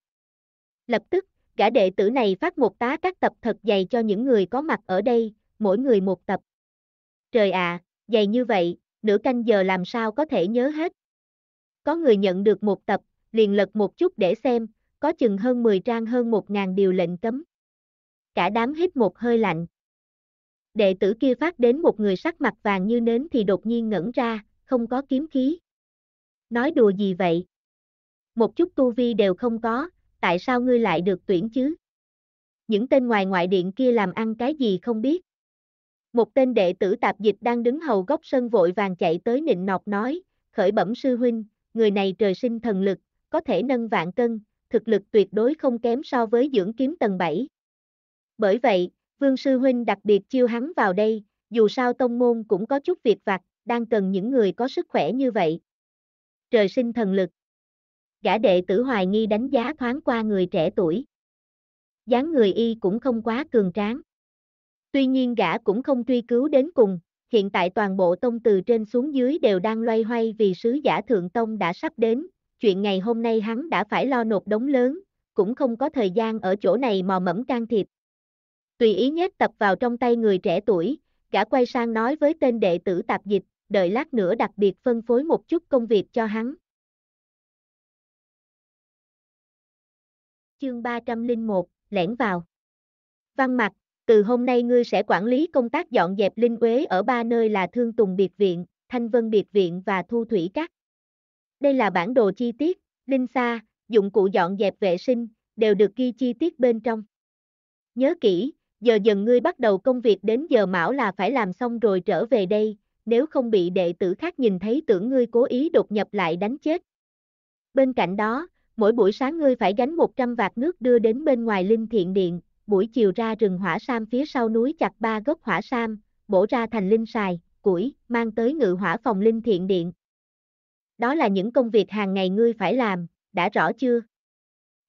Lập tức, gã đệ tử này phát một tá các tập thật dày cho những người có mặt ở đây, mỗi người một tập. Trời ạ, à, dày như vậy, nửa canh giờ làm sao có thể nhớ hết. Có người nhận được một tập, liền lật một chút để xem, có chừng hơn 10 trang hơn 1.000 điều lệnh cấm. Cả đám hít một hơi lạnh đệ tử kia phát đến một người sắc mặt vàng như nến thì đột nhiên ngẩn ra, không có kiếm khí. Nói đùa gì vậy? Một chút tu vi đều không có, tại sao ngươi lại được tuyển chứ? Những tên ngoài ngoại điện kia làm ăn cái gì không biết. Một tên đệ tử tạp dịch đang đứng hầu góc sân vội vàng chạy tới nịnh nọt nói, khởi bẩm sư huynh, người này trời sinh thần lực, có thể nâng vạn cân, thực lực tuyệt đối không kém so với dưỡng kiếm tầng 7. Bởi vậy, Vương Sư Huynh đặc biệt chiêu hắn vào đây, dù sao tông môn cũng có chút việc vặt, đang cần những người có sức khỏe như vậy. Trời sinh thần lực. Gã đệ tử hoài nghi đánh giá thoáng qua người trẻ tuổi. dáng người y cũng không quá cường tráng. Tuy nhiên gã cũng không truy cứu đến cùng, hiện tại toàn bộ tông từ trên xuống dưới đều đang loay hoay vì sứ giả thượng tông đã sắp đến, chuyện ngày hôm nay hắn đã phải lo nộp đống lớn, cũng không có thời gian ở chỗ này mò mẫm can thiệp, Tùy ý nhét tập vào trong tay người trẻ tuổi, gã quay sang nói với tên đệ tử tạp dịch, đợi lát nữa đặc biệt phân phối một chút công việc cho hắn. Chương 301, lẻn vào. Văn mặt, từ hôm nay ngươi sẽ quản lý công tác dọn dẹp linh quế ở ba nơi là Thương Tùng Biệt Viện, Thanh Vân Biệt Viện và Thu Thủy Các. Đây là bản đồ chi tiết, linh xa, dụng cụ dọn dẹp vệ sinh, đều được ghi chi tiết bên trong. Nhớ kỹ, giờ dần ngươi bắt đầu công việc đến giờ mão là phải làm xong rồi trở về đây, nếu không bị đệ tử khác nhìn thấy tưởng ngươi cố ý đột nhập lại đánh chết. Bên cạnh đó, mỗi buổi sáng ngươi phải gánh 100 vạt nước đưa đến bên ngoài linh thiện điện, buổi chiều ra rừng hỏa sam phía sau núi chặt ba gốc hỏa sam, bổ ra thành linh xài, củi, mang tới ngự hỏa phòng linh thiện điện. Đó là những công việc hàng ngày ngươi phải làm, đã rõ chưa?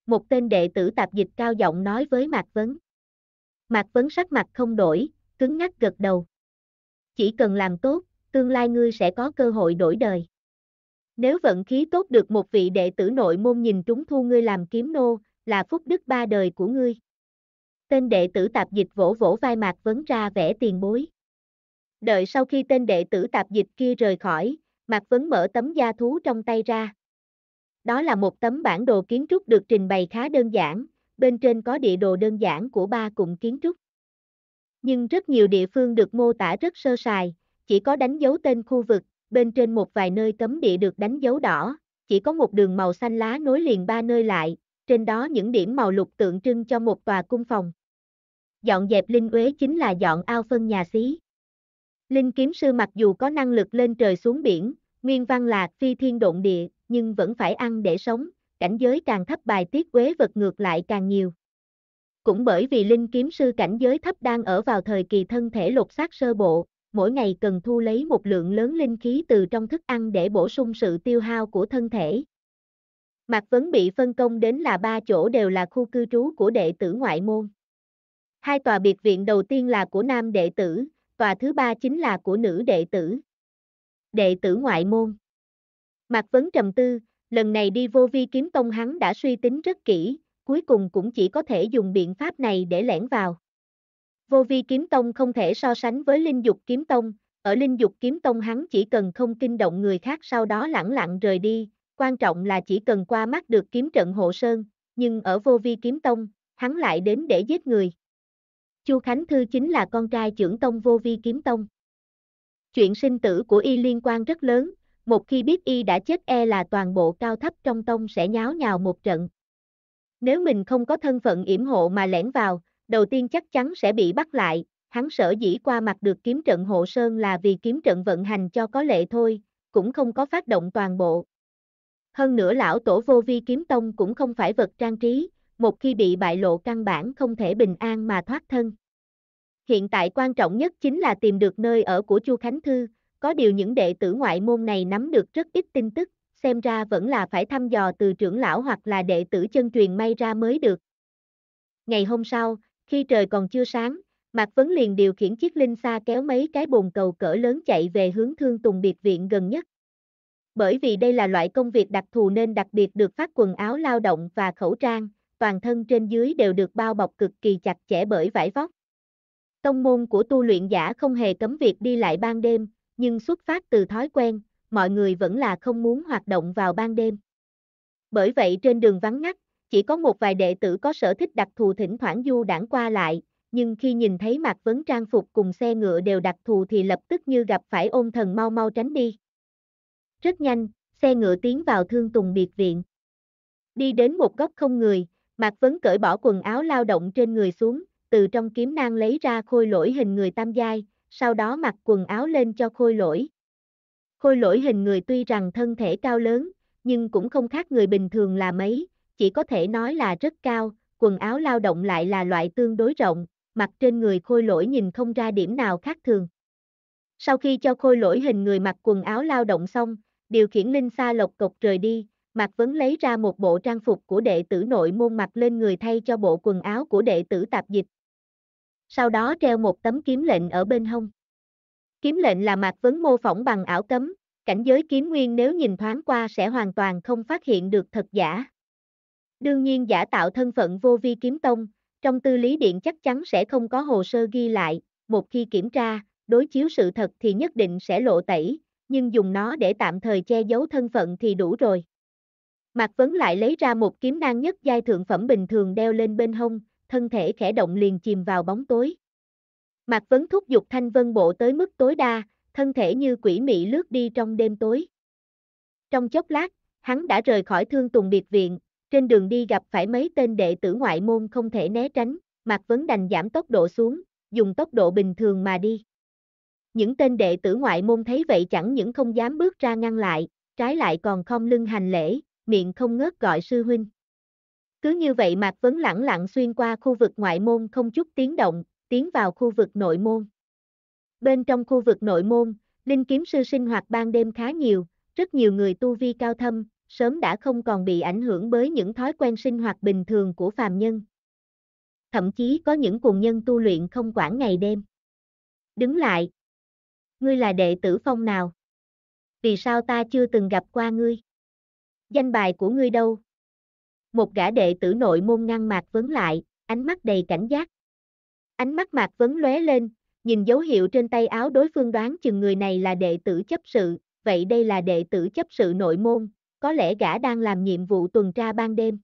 Một tên đệ tử tạp dịch cao giọng nói với Mạc Vấn. Mạc Vấn sắc mặt không đổi, cứng nhắc gật đầu. Chỉ cần làm tốt, tương lai ngươi sẽ có cơ hội đổi đời. Nếu vận khí tốt được một vị đệ tử nội môn nhìn trúng thu ngươi làm kiếm nô, là phúc đức ba đời của ngươi. Tên đệ tử tạp dịch vỗ vỗ vai Mạc Vấn ra vẻ tiền bối. Đợi sau khi tên đệ tử tạp dịch kia rời khỏi, Mạc Vấn mở tấm da thú trong tay ra. Đó là một tấm bản đồ kiến trúc được trình bày khá đơn giản, bên trên có địa đồ đơn giản của ba cụm kiến trúc. Nhưng rất nhiều địa phương được mô tả rất sơ sài, chỉ có đánh dấu tên khu vực, bên trên một vài nơi cấm địa được đánh dấu đỏ, chỉ có một đường màu xanh lá nối liền ba nơi lại, trên đó những điểm màu lục tượng trưng cho một tòa cung phòng. Dọn dẹp linh uế chính là dọn ao phân nhà xí. Linh kiếm sư mặc dù có năng lực lên trời xuống biển, nguyên văn là phi thiên động địa, nhưng vẫn phải ăn để sống, cảnh giới càng thấp bài tiết quế vật ngược lại càng nhiều. Cũng bởi vì linh kiếm sư cảnh giới thấp đang ở vào thời kỳ thân thể lột xác sơ bộ, mỗi ngày cần thu lấy một lượng lớn linh khí từ trong thức ăn để bổ sung sự tiêu hao của thân thể. Mạc Vấn bị phân công đến là ba chỗ đều là khu cư trú của đệ tử ngoại môn. Hai tòa biệt viện đầu tiên là của nam đệ tử, tòa thứ ba chính là của nữ đệ tử. Đệ tử ngoại môn Mạc Vấn trầm tư, lần này đi vô vi kiếm tông hắn đã suy tính rất kỹ, cuối cùng cũng chỉ có thể dùng biện pháp này để lẻn vào. Vô vi kiếm tông không thể so sánh với linh dục kiếm tông, ở linh dục kiếm tông hắn chỉ cần không kinh động người khác sau đó lẳng lặng rời đi, quan trọng là chỉ cần qua mắt được kiếm trận hộ sơn, nhưng ở vô vi kiếm tông, hắn lại đến để giết người. Chu Khánh Thư chính là con trai trưởng tông vô vi kiếm tông. Chuyện sinh tử của y liên quan rất lớn, một khi biết y đã chết e là toàn bộ cao thấp trong tông sẽ nháo nhào một trận. Nếu mình không có thân phận yểm hộ mà lẻn vào, đầu tiên chắc chắn sẽ bị bắt lại, hắn sở dĩ qua mặt được kiếm trận hộ sơn là vì kiếm trận vận hành cho có lệ thôi, cũng không có phát động toàn bộ. Hơn nữa lão tổ vô vi kiếm tông cũng không phải vật trang trí, một khi bị bại lộ căn bản không thể bình an mà thoát thân. Hiện tại quan trọng nhất chính là tìm được nơi ở của Chu Khánh Thư, có điều những đệ tử ngoại môn này nắm được rất ít tin tức, xem ra vẫn là phải thăm dò từ trưởng lão hoặc là đệ tử chân truyền may ra mới được. Ngày hôm sau, khi trời còn chưa sáng, Mạc Vấn liền điều khiển chiếc linh xa kéo mấy cái bồn cầu cỡ lớn chạy về hướng thương tùng biệt viện gần nhất. Bởi vì đây là loại công việc đặc thù nên đặc biệt được phát quần áo lao động và khẩu trang, toàn thân trên dưới đều được bao bọc cực kỳ chặt chẽ bởi vải vóc. Tông môn của tu luyện giả không hề cấm việc đi lại ban đêm, nhưng xuất phát từ thói quen, mọi người vẫn là không muốn hoạt động vào ban đêm. Bởi vậy trên đường vắng ngắt, chỉ có một vài đệ tử có sở thích đặc thù thỉnh thoảng du đảng qua lại, nhưng khi nhìn thấy Mạc Vấn trang phục cùng xe ngựa đều đặc thù thì lập tức như gặp phải ôn thần mau mau tránh đi. Rất nhanh, xe ngựa tiến vào thương tùng biệt viện. Đi đến một góc không người, Mạc Vấn cởi bỏ quần áo lao động trên người xuống, từ trong kiếm nang lấy ra khôi lỗi hình người tam giai, sau đó mặc quần áo lên cho khôi lỗi. Khôi lỗi hình người tuy rằng thân thể cao lớn, nhưng cũng không khác người bình thường là mấy, chỉ có thể nói là rất cao, quần áo lao động lại là loại tương đối rộng, mặc trên người khôi lỗi nhìn không ra điểm nào khác thường. Sau khi cho khôi lỗi hình người mặc quần áo lao động xong, điều khiển linh xa lộc cộc rời đi, Mạc Vấn lấy ra một bộ trang phục của đệ tử nội môn mặc lên người thay cho bộ quần áo của đệ tử tạp dịch, sau đó treo một tấm kiếm lệnh ở bên hông. Kiếm lệnh là mạc vấn mô phỏng bằng ảo cấm, cảnh giới kiếm nguyên nếu nhìn thoáng qua sẽ hoàn toàn không phát hiện được thật giả. Đương nhiên giả tạo thân phận vô vi kiếm tông, trong tư lý điện chắc chắn sẽ không có hồ sơ ghi lại, một khi kiểm tra, đối chiếu sự thật thì nhất định sẽ lộ tẩy, nhưng dùng nó để tạm thời che giấu thân phận thì đủ rồi. Mạc Vấn lại lấy ra một kiếm nang nhất giai thượng phẩm bình thường đeo lên bên hông, thân thể khẽ động liền chìm vào bóng tối. Mạc Vấn thúc giục Thanh Vân Bộ tới mức tối đa, thân thể như quỷ mị lướt đi trong đêm tối. Trong chốc lát, hắn đã rời khỏi thương tùng biệt viện, trên đường đi gặp phải mấy tên đệ tử ngoại môn không thể né tránh, Mạc Vấn đành giảm tốc độ xuống, dùng tốc độ bình thường mà đi. Những tên đệ tử ngoại môn thấy vậy chẳng những không dám bước ra ngăn lại, trái lại còn không lưng hành lễ, miệng không ngớt gọi sư huynh. Cứ như vậy Mạc Vấn lẳng lặng xuyên qua khu vực ngoại môn không chút tiếng động, tiến vào khu vực nội môn. Bên trong khu vực nội môn, linh kiếm sư sinh hoạt ban đêm khá nhiều, rất nhiều người tu vi cao thâm, sớm đã không còn bị ảnh hưởng bởi những thói quen sinh hoạt bình thường của phàm nhân. Thậm chí có những cùng nhân tu luyện không quản ngày đêm. Đứng lại. Ngươi là đệ tử phong nào? Vì sao ta chưa từng gặp qua ngươi? Danh bài của ngươi đâu? một gã đệ tử nội môn ngăn Mạc Vấn lại, ánh mắt đầy cảnh giác. Ánh mắt Mạc Vấn lóe lên, nhìn dấu hiệu trên tay áo đối phương đoán chừng người này là đệ tử chấp sự, vậy đây là đệ tử chấp sự nội môn, có lẽ gã đang làm nhiệm vụ tuần tra ban đêm.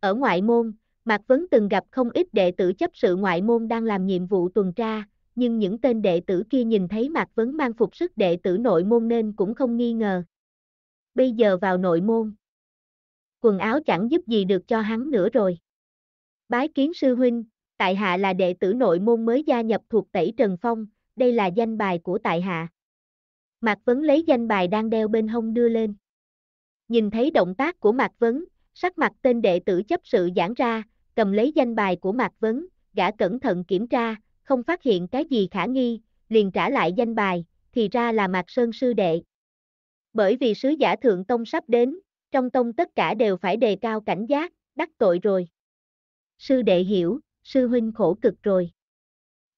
Ở ngoại môn, Mạc Vấn từng gặp không ít đệ tử chấp sự ngoại môn đang làm nhiệm vụ tuần tra, nhưng những tên đệ tử kia nhìn thấy Mạc Vấn mang phục sức đệ tử nội môn nên cũng không nghi ngờ. Bây giờ vào nội môn, quần áo chẳng giúp gì được cho hắn nữa rồi. Bái kiến sư huynh, tại hạ là đệ tử nội môn mới gia nhập thuộc tẩy Trần Phong, đây là danh bài của tại hạ. Mạc Vấn lấy danh bài đang đeo bên hông đưa lên. Nhìn thấy động tác của Mạc Vấn, sắc mặt tên đệ tử chấp sự giãn ra, cầm lấy danh bài của Mạc Vấn, gã cẩn thận kiểm tra, không phát hiện cái gì khả nghi, liền trả lại danh bài, thì ra là Mạc Sơn sư đệ. Bởi vì sứ giả thượng tông sắp đến, trong tông tất cả đều phải đề cao cảnh giác, đắc tội rồi. Sư đệ hiểu, sư huynh khổ cực rồi.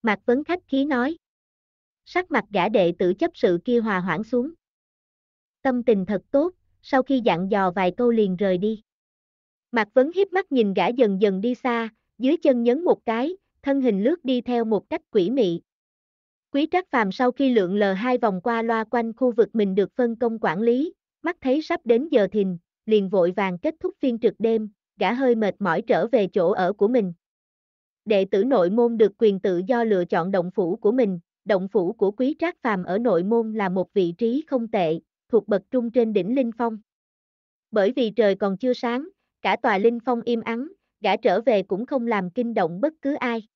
Mạc Vấn khách khí nói. Sắc mặt gã đệ tử chấp sự kia hòa hoãn xuống. Tâm tình thật tốt, sau khi dặn dò vài câu liền rời đi. Mạc Vấn hiếp mắt nhìn gã dần dần đi xa, dưới chân nhấn một cái, thân hình lướt đi theo một cách quỷ mị. Quý Trác Phàm sau khi lượn lờ hai vòng qua loa quanh khu vực mình được phân công quản lý, mắt thấy sắp đến giờ thìn, liền vội vàng kết thúc phiên trực đêm, gã hơi mệt mỏi trở về chỗ ở của mình. Đệ tử nội môn được quyền tự do lựa chọn động phủ của mình, động phủ của quý trác phàm ở nội môn là một vị trí không tệ, thuộc bậc trung trên đỉnh Linh Phong. Bởi vì trời còn chưa sáng, cả tòa Linh Phong im ắng, gã trở về cũng không làm kinh động bất cứ ai.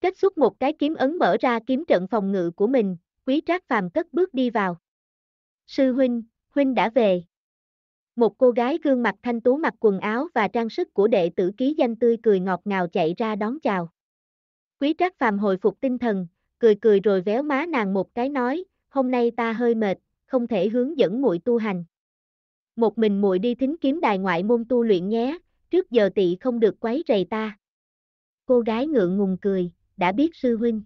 Kết xuất một cái kiếm ấn mở ra kiếm trận phòng ngự của mình, quý trác phàm cất bước đi vào. Sư huynh, huynh đã về. Một cô gái gương mặt thanh tú mặc quần áo và trang sức của đệ tử ký danh tươi cười ngọt ngào chạy ra đón chào. Quý trác phàm hồi phục tinh thần, cười cười rồi véo má nàng một cái nói, hôm nay ta hơi mệt, không thể hướng dẫn muội tu hành. Một mình muội đi thính kiếm đài ngoại môn tu luyện nhé, trước giờ tị không được quấy rầy ta. Cô gái ngượng ngùng cười, đã biết sư huynh.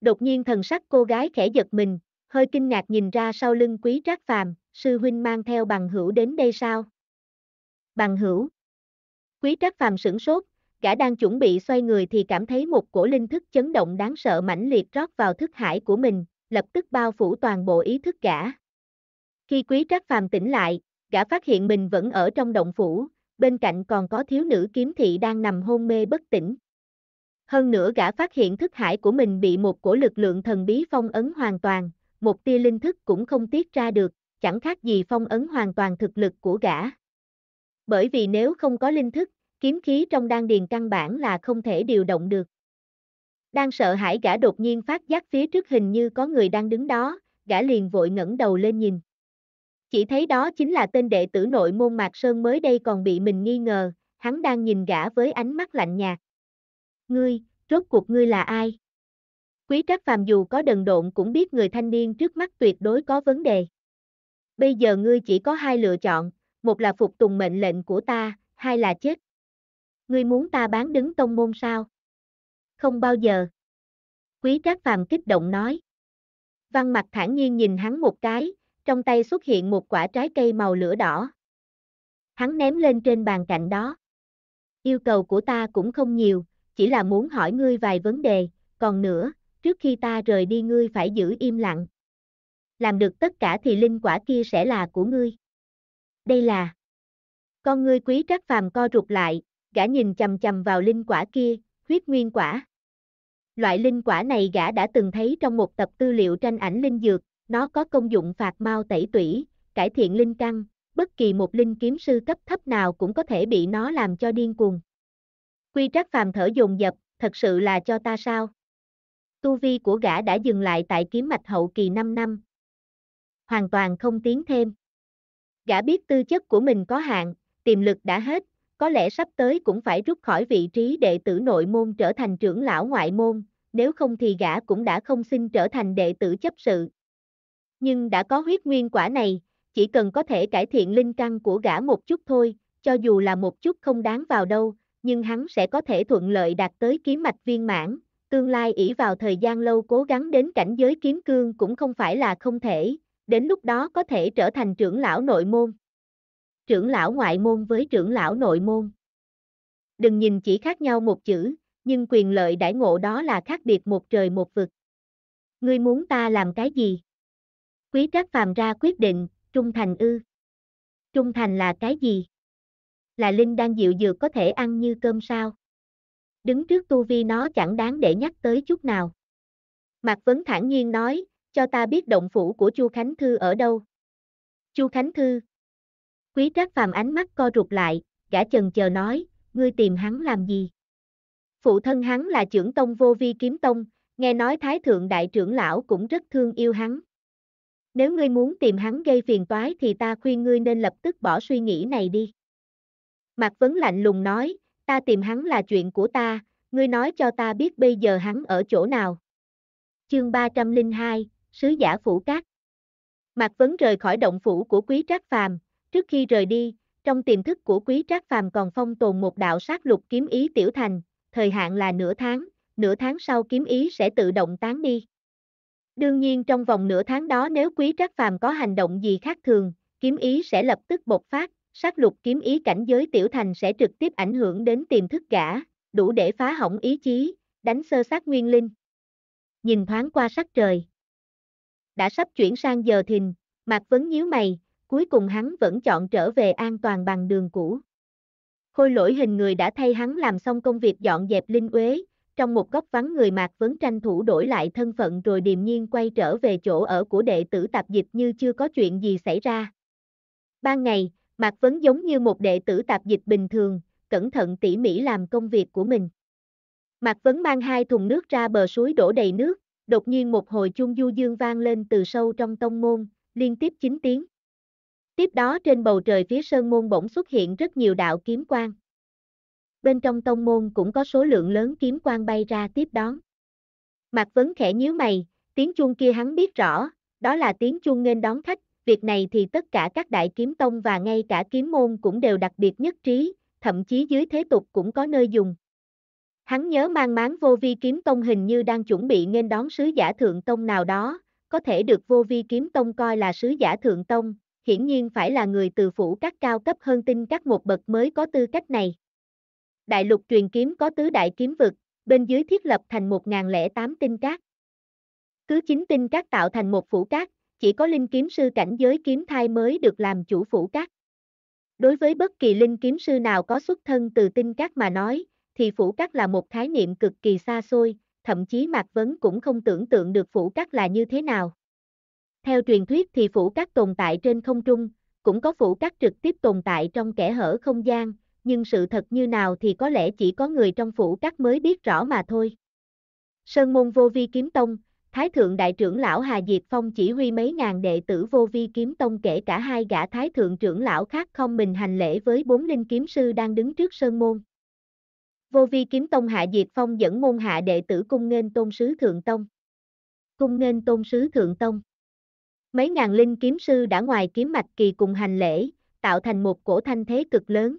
Đột nhiên thần sắc cô gái khẽ giật mình, hơi kinh ngạc nhìn ra sau lưng quý trác phàm, sư huynh mang theo bằng hữu đến đây sao? Bằng hữu. Quý trắc phàm sửng sốt, gã đang chuẩn bị xoay người thì cảm thấy một cổ linh thức chấn động đáng sợ mãnh liệt rót vào thức hải của mình, lập tức bao phủ toàn bộ ý thức gã. Khi quý trác phàm tỉnh lại, gã phát hiện mình vẫn ở trong động phủ, bên cạnh còn có thiếu nữ kiếm thị đang nằm hôn mê bất tỉnh. Hơn nữa gã phát hiện thức hải của mình bị một cổ lực lượng thần bí phong ấn hoàn toàn, một tia linh thức cũng không tiết ra được, chẳng khác gì phong ấn hoàn toàn thực lực của gã. Bởi vì nếu không có linh thức, kiếm khí trong đan điền căn bản là không thể điều động được. Đang sợ hãi gã đột nhiên phát giác phía trước hình như có người đang đứng đó, gã liền vội ngẩng đầu lên nhìn. Chỉ thấy đó chính là tên đệ tử nội môn Mạc Sơn mới đây còn bị mình nghi ngờ, hắn đang nhìn gã với ánh mắt lạnh nhạt. Ngươi, rốt cuộc ngươi là ai? Quý Trác Phàm dù có đần độn cũng biết người thanh niên trước mắt tuyệt đối có vấn đề bây giờ ngươi chỉ có hai lựa chọn, một là phục tùng mệnh lệnh của ta, hai là chết. Ngươi muốn ta bán đứng tông môn sao? Không bao giờ. Quý Trác Phàm kích động nói. Văn mặt thản nhiên nhìn hắn một cái, trong tay xuất hiện một quả trái cây màu lửa đỏ. Hắn ném lên trên bàn cạnh đó. Yêu cầu của ta cũng không nhiều, chỉ là muốn hỏi ngươi vài vấn đề, còn nữa, trước khi ta rời đi ngươi phải giữ im lặng làm được tất cả thì linh quả kia sẽ là của ngươi. Đây là Con ngươi quý trác phàm co rụt lại, gã nhìn chầm chầm vào linh quả kia, huyết nguyên quả. Loại linh quả này gã đã từng thấy trong một tập tư liệu tranh ảnh linh dược, nó có công dụng phạt mau tẩy tủy, cải thiện linh căn, bất kỳ một linh kiếm sư cấp thấp nào cũng có thể bị nó làm cho điên cuồng. Quy trắc phàm thở dồn dập, thật sự là cho ta sao? Tu vi của gã đã dừng lại tại kiếm mạch hậu kỳ 5 năm, hoàn toàn không tiến thêm. Gã biết tư chất của mình có hạn, tiềm lực đã hết, có lẽ sắp tới cũng phải rút khỏi vị trí đệ tử nội môn trở thành trưởng lão ngoại môn, nếu không thì gã cũng đã không xin trở thành đệ tử chấp sự. Nhưng đã có huyết nguyên quả này, chỉ cần có thể cải thiện linh căn của gã một chút thôi, cho dù là một chút không đáng vào đâu, nhưng hắn sẽ có thể thuận lợi đạt tới kiếm mạch viên mãn, tương lai ỷ vào thời gian lâu cố gắng đến cảnh giới kiếm cương cũng không phải là không thể, đến lúc đó có thể trở thành trưởng lão nội môn. Trưởng lão ngoại môn với trưởng lão nội môn. Đừng nhìn chỉ khác nhau một chữ, nhưng quyền lợi đãi ngộ đó là khác biệt một trời một vực. Ngươi muốn ta làm cái gì? Quý Trác Phàm ra quyết định, trung thành ư? Trung thành là cái gì? Là linh đang dịu dược có thể ăn như cơm sao? Đứng trước tu vi nó chẳng đáng để nhắc tới chút nào. Mạc Vấn thản nhiên nói, cho ta biết động phủ của Chu Khánh Thư ở đâu. Chu Khánh Thư. Quý Trác Phàm ánh mắt co rụt lại, gã chần chờ nói, ngươi tìm hắn làm gì? Phụ thân hắn là trưởng tông vô vi kiếm tông, nghe nói Thái Thượng Đại trưởng lão cũng rất thương yêu hắn. Nếu ngươi muốn tìm hắn gây phiền toái thì ta khuyên ngươi nên lập tức bỏ suy nghĩ này đi. Mạc Vấn lạnh lùng nói, ta tìm hắn là chuyện của ta, ngươi nói cho ta biết bây giờ hắn ở chỗ nào. Chương 302, sứ giả phủ cát. Mạc Vấn rời khỏi động phủ của Quý Trác Phàm, trước khi rời đi, trong tiềm thức của Quý Trác Phàm còn phong tồn một đạo sát lục kiếm ý tiểu thành, thời hạn là nửa tháng, nửa tháng sau kiếm ý sẽ tự động tán đi. Đương nhiên trong vòng nửa tháng đó nếu Quý Trác Phàm có hành động gì khác thường, kiếm ý sẽ lập tức bộc phát, sát lục kiếm ý cảnh giới tiểu thành sẽ trực tiếp ảnh hưởng đến tiềm thức gã, đủ để phá hỏng ý chí, đánh sơ sát nguyên linh. Nhìn thoáng qua sắc trời, đã sắp chuyển sang giờ thìn, Mạc Vấn nhíu mày, cuối cùng hắn vẫn chọn trở về an toàn bằng đường cũ. Khôi lỗi hình người đã thay hắn làm xong công việc dọn dẹp linh uế, trong một góc vắng người Mạc Vấn tranh thủ đổi lại thân phận rồi điềm nhiên quay trở về chỗ ở của đệ tử tạp dịch như chưa có chuyện gì xảy ra. Ban ngày, Mạc Vấn giống như một đệ tử tạp dịch bình thường, cẩn thận tỉ mỉ làm công việc của mình. Mạc Vấn mang hai thùng nước ra bờ suối đổ đầy nước, đột nhiên một hồi chuông du dương vang lên từ sâu trong tông môn, liên tiếp chín tiếng. Tiếp đó trên bầu trời phía sơn môn bỗng xuất hiện rất nhiều đạo kiếm quang. Bên trong tông môn cũng có số lượng lớn kiếm quang bay ra tiếp đón. Mạc Vấn khẽ nhíu mày, tiếng chuông kia hắn biết rõ, đó là tiếng chuông nghênh đón khách, việc này thì tất cả các đại kiếm tông và ngay cả kiếm môn cũng đều đặc biệt nhất trí, thậm chí dưới thế tục cũng có nơi dùng. Hắn nhớ mang máng vô vi kiếm tông hình như đang chuẩn bị nên đón sứ giả thượng tông nào đó, có thể được vô vi kiếm tông coi là sứ giả thượng tông, hiển nhiên phải là người từ phủ các cao cấp hơn tinh các một bậc mới có tư cách này. Đại lục truyền kiếm có tứ đại kiếm vực, bên dưới thiết lập thành 1008 tinh các. Cứ 9 tinh các tạo thành một phủ các, chỉ có linh kiếm sư cảnh giới kiếm thai mới được làm chủ phủ các. Đối với bất kỳ linh kiếm sư nào có xuất thân từ tinh các mà nói, thì phủ cát là một khái niệm cực kỳ xa xôi, thậm chí Mạc Vấn cũng không tưởng tượng được phủ cát là như thế nào. Theo truyền thuyết thì phủ cát tồn tại trên không trung, cũng có phủ cát trực tiếp tồn tại trong kẻ hở không gian, nhưng sự thật như nào thì có lẽ chỉ có người trong phủ cát mới biết rõ mà thôi. Sơn môn vô vi kiếm tông, Thái thượng đại trưởng lão Hà Diệt Phong chỉ huy mấy ngàn đệ tử vô vi kiếm tông kể cả hai gã thái thượng trưởng lão khác không mình hành lễ với bốn linh kiếm sư đang đứng trước sơn môn. Vô vi kiếm tông hạ diệt phong dẫn môn hạ đệ tử cung nghênh tôn sứ thượng tông. Cung nghênh tôn sứ thượng tông. Mấy ngàn linh kiếm sư đã ngoài kiếm mạch kỳ cùng hành lễ, tạo thành một cổ thanh thế cực lớn.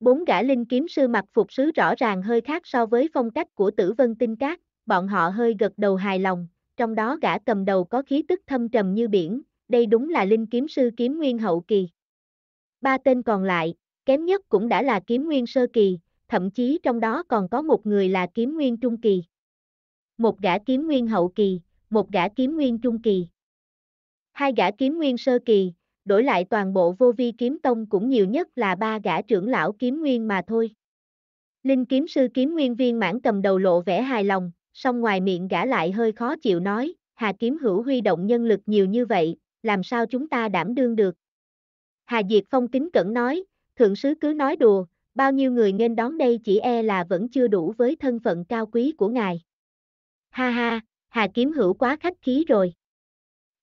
Bốn gã linh kiếm sư mặc phục sứ rõ ràng hơi khác so với phong cách của tử vân tinh cát, bọn họ hơi gật đầu hài lòng, trong đó gã cầm đầu có khí tức thâm trầm như biển, đây đúng là linh kiếm sư kiếm nguyên hậu kỳ. Ba tên còn lại, kém nhất cũng đã là kiếm nguyên sơ kỳ, thậm chí trong đó còn có một người là kiếm nguyên trung kỳ. Một gã kiếm nguyên hậu kỳ, một gã kiếm nguyên trung kỳ. Hai gã kiếm nguyên sơ kỳ, đổi lại toàn bộ vô vi kiếm tông cũng nhiều nhất là ba gã trưởng lão kiếm nguyên mà thôi. Linh kiếm sư kiếm nguyên viên mãn cầm đầu lộ vẻ hài lòng, song ngoài miệng gã lại hơi khó chịu nói, Hà kiếm hữu huy động nhân lực nhiều như vậy, làm sao chúng ta đảm đương được. Hà Diệt Phong kính cẩn nói, thượng sứ cứ nói đùa, bao nhiêu người nên đón đây chỉ e là vẫn chưa đủ với thân phận cao quý của ngài. Ha ha, Hà Kiếm Hữu quá khách khí rồi.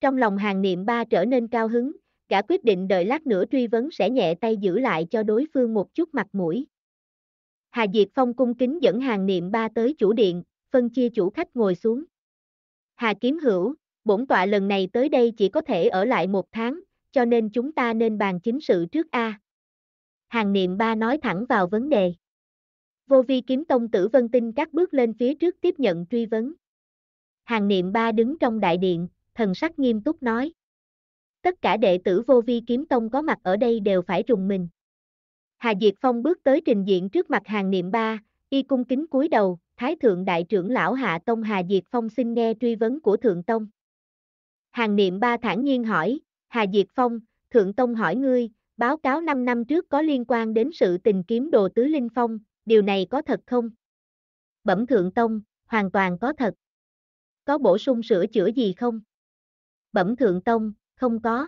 Trong lòng hàng niệm ba trở nên cao hứng, cả quyết định đợi lát nữa truy vấn sẽ nhẹ tay giữ lại cho đối phương một chút mặt mũi. Hà Diệt Phong cung kính dẫn hàng niệm ba tới chủ điện, phân chia chủ khách ngồi xuống. Hà Kiếm Hữu, bổn tọa lần này tới đây chỉ có thể ở lại một tháng, cho nên chúng ta nên bàn chính sự trước A hàng niệm ba nói thẳng vào vấn đề. Vô vi kiếm tông tử vân tinh các bước lên phía trước tiếp nhận truy vấn. Hàng niệm ba đứng trong đại điện, thần sắc nghiêm túc nói. Tất cả đệ tử vô vi kiếm tông có mặt ở đây đều phải rùng mình. Hà Diệt Phong bước tới trình diện trước mặt hàng niệm ba, y cung kính cúi đầu, Thái Thượng Đại trưởng Lão Hạ Tông Hà Diệt Phong xin nghe truy vấn của Thượng Tông. Hàng niệm ba thản nhiên hỏi, Hà Diệt Phong, Thượng Tông hỏi ngươi, Báo cáo 5 năm trước có liên quan đến sự tình kiếm đồ tứ linh phong, điều này có thật không? Bẩm Thượng Tông, hoàn toàn có thật. Có bổ sung sửa chữa gì không? Bẩm Thượng Tông, không có.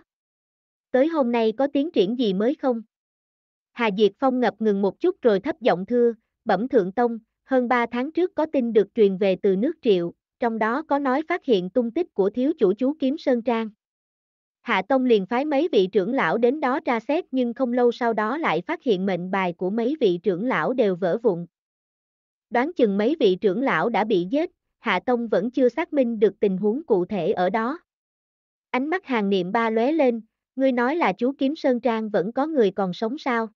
Tới hôm nay có tiến triển gì mới không? Hà Diệt Phong ngập ngừng một chút rồi thấp giọng thưa, bẩm Thượng Tông, hơn 3 tháng trước có tin được truyền về từ nước triệu, trong đó có nói phát hiện tung tích của thiếu chủ chú kiếm Sơn Trang. Hạ Tông liền phái mấy vị trưởng lão đến đó tra xét nhưng không lâu sau đó lại phát hiện mệnh bài của mấy vị trưởng lão đều vỡ vụn. Đoán chừng mấy vị trưởng lão đã bị giết, Hạ Tông vẫn chưa xác minh được tình huống cụ thể ở đó. Ánh mắt hàng niệm ba lóe lên, ngươi nói là chú Kiếm Sơn Trang vẫn có người còn sống sao?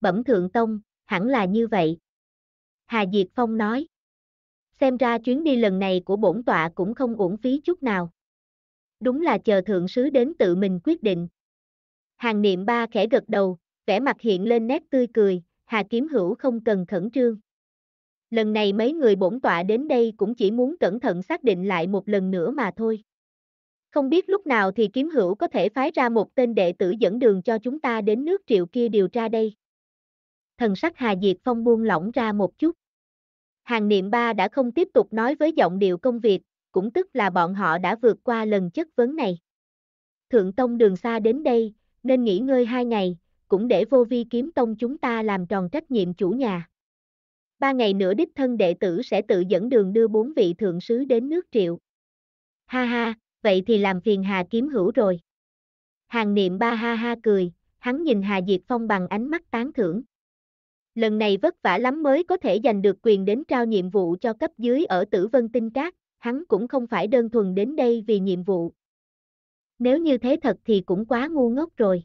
Bẩm Thượng Tông, hẳn là như vậy. Hà Diệt Phong nói. Xem ra chuyến đi lần này của bổn tọa cũng không uổng phí chút nào đúng là chờ thượng sứ đến tự mình quyết định. Hàng niệm ba khẽ gật đầu, vẻ mặt hiện lên nét tươi cười, Hà Kiếm Hữu không cần khẩn trương. Lần này mấy người bổn tọa đến đây cũng chỉ muốn cẩn thận xác định lại một lần nữa mà thôi. Không biết lúc nào thì kiếm hữu có thể phái ra một tên đệ tử dẫn đường cho chúng ta đến nước triệu kia điều tra đây. Thần sắc Hà Diệt Phong buông lỏng ra một chút. Hàng niệm ba đã không tiếp tục nói với giọng điệu công việc, cũng tức là bọn họ đã vượt qua lần chất vấn này. Thượng Tông đường xa đến đây, nên nghỉ ngơi hai ngày, cũng để vô vi kiếm tông chúng ta làm tròn trách nhiệm chủ nhà. Ba ngày nữa đích thân đệ tử sẽ tự dẫn đường đưa bốn vị thượng sứ đến nước triệu. Ha ha, vậy thì làm phiền Hà kiếm hữu rồi. Hàng niệm ba ha ha cười, hắn nhìn Hà Diệt Phong bằng ánh mắt tán thưởng. Lần này vất vả lắm mới có thể giành được quyền đến trao nhiệm vụ cho cấp dưới ở tử vân tinh cát, hắn cũng không phải đơn thuần đến đây vì nhiệm vụ. Nếu như thế thật thì cũng quá ngu ngốc rồi.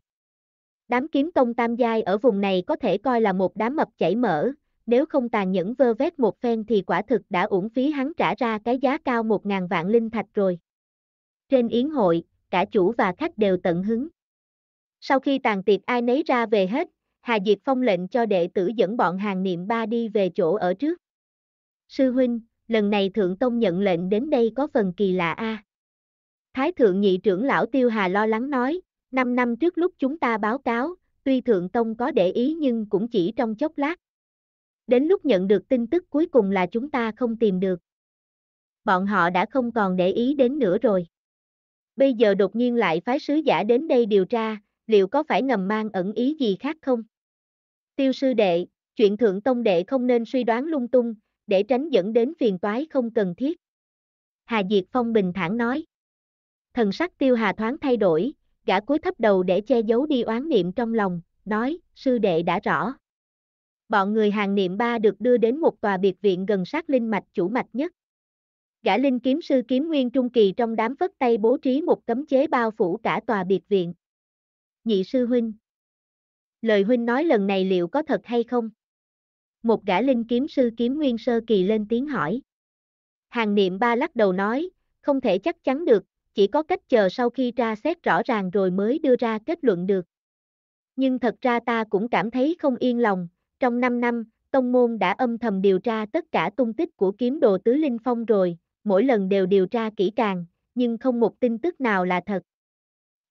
Đám kiếm tông tam giai ở vùng này có thể coi là một đám mập chảy mỡ, nếu không tàn nhẫn vơ vét một phen thì quả thực đã uổng phí hắn trả ra cái giá cao một ngàn vạn linh thạch rồi. Trên yến hội, cả chủ và khách đều tận hứng. Sau khi tàn tiệc ai nấy ra về hết, Hà Diệt phong lệnh cho đệ tử dẫn bọn hàng niệm ba đi về chỗ ở trước. Sư huynh, lần này Thượng Tông nhận lệnh đến đây có phần kỳ lạ a. À. Thái Thượng Nhị trưởng lão Tiêu Hà lo lắng nói, 5 năm trước lúc chúng ta báo cáo, tuy Thượng Tông có để ý nhưng cũng chỉ trong chốc lát. Đến lúc nhận được tin tức cuối cùng là chúng ta không tìm được. Bọn họ đã không còn để ý đến nữa rồi. Bây giờ đột nhiên lại phái sứ giả đến đây điều tra, liệu có phải ngầm mang ẩn ý gì khác không? Tiêu sư đệ, chuyện Thượng Tông đệ không nên suy đoán lung tung, để tránh dẫn đến phiền toái không cần thiết. Hà Diệt Phong bình thản nói. Thần sắc tiêu hà thoáng thay đổi, gã cúi thấp đầu để che giấu đi oán niệm trong lòng, nói, sư đệ đã rõ. Bọn người hàng niệm ba được đưa đến một tòa biệt viện gần sát linh mạch chủ mạch nhất. Gã linh kiếm sư kiếm nguyên trung kỳ trong đám vất tay bố trí một cấm chế bao phủ cả tòa biệt viện. Nhị sư huynh. Lời huynh nói lần này liệu có thật hay không? một gã linh kiếm sư kiếm nguyên sơ kỳ lên tiếng hỏi. Hàng niệm ba lắc đầu nói, không thể chắc chắn được, chỉ có cách chờ sau khi tra xét rõ ràng rồi mới đưa ra kết luận được. Nhưng thật ra ta cũng cảm thấy không yên lòng, trong 5 năm, Tông Môn đã âm thầm điều tra tất cả tung tích của kiếm đồ Tứ Linh Phong rồi, mỗi lần đều điều tra kỹ càng, nhưng không một tin tức nào là thật.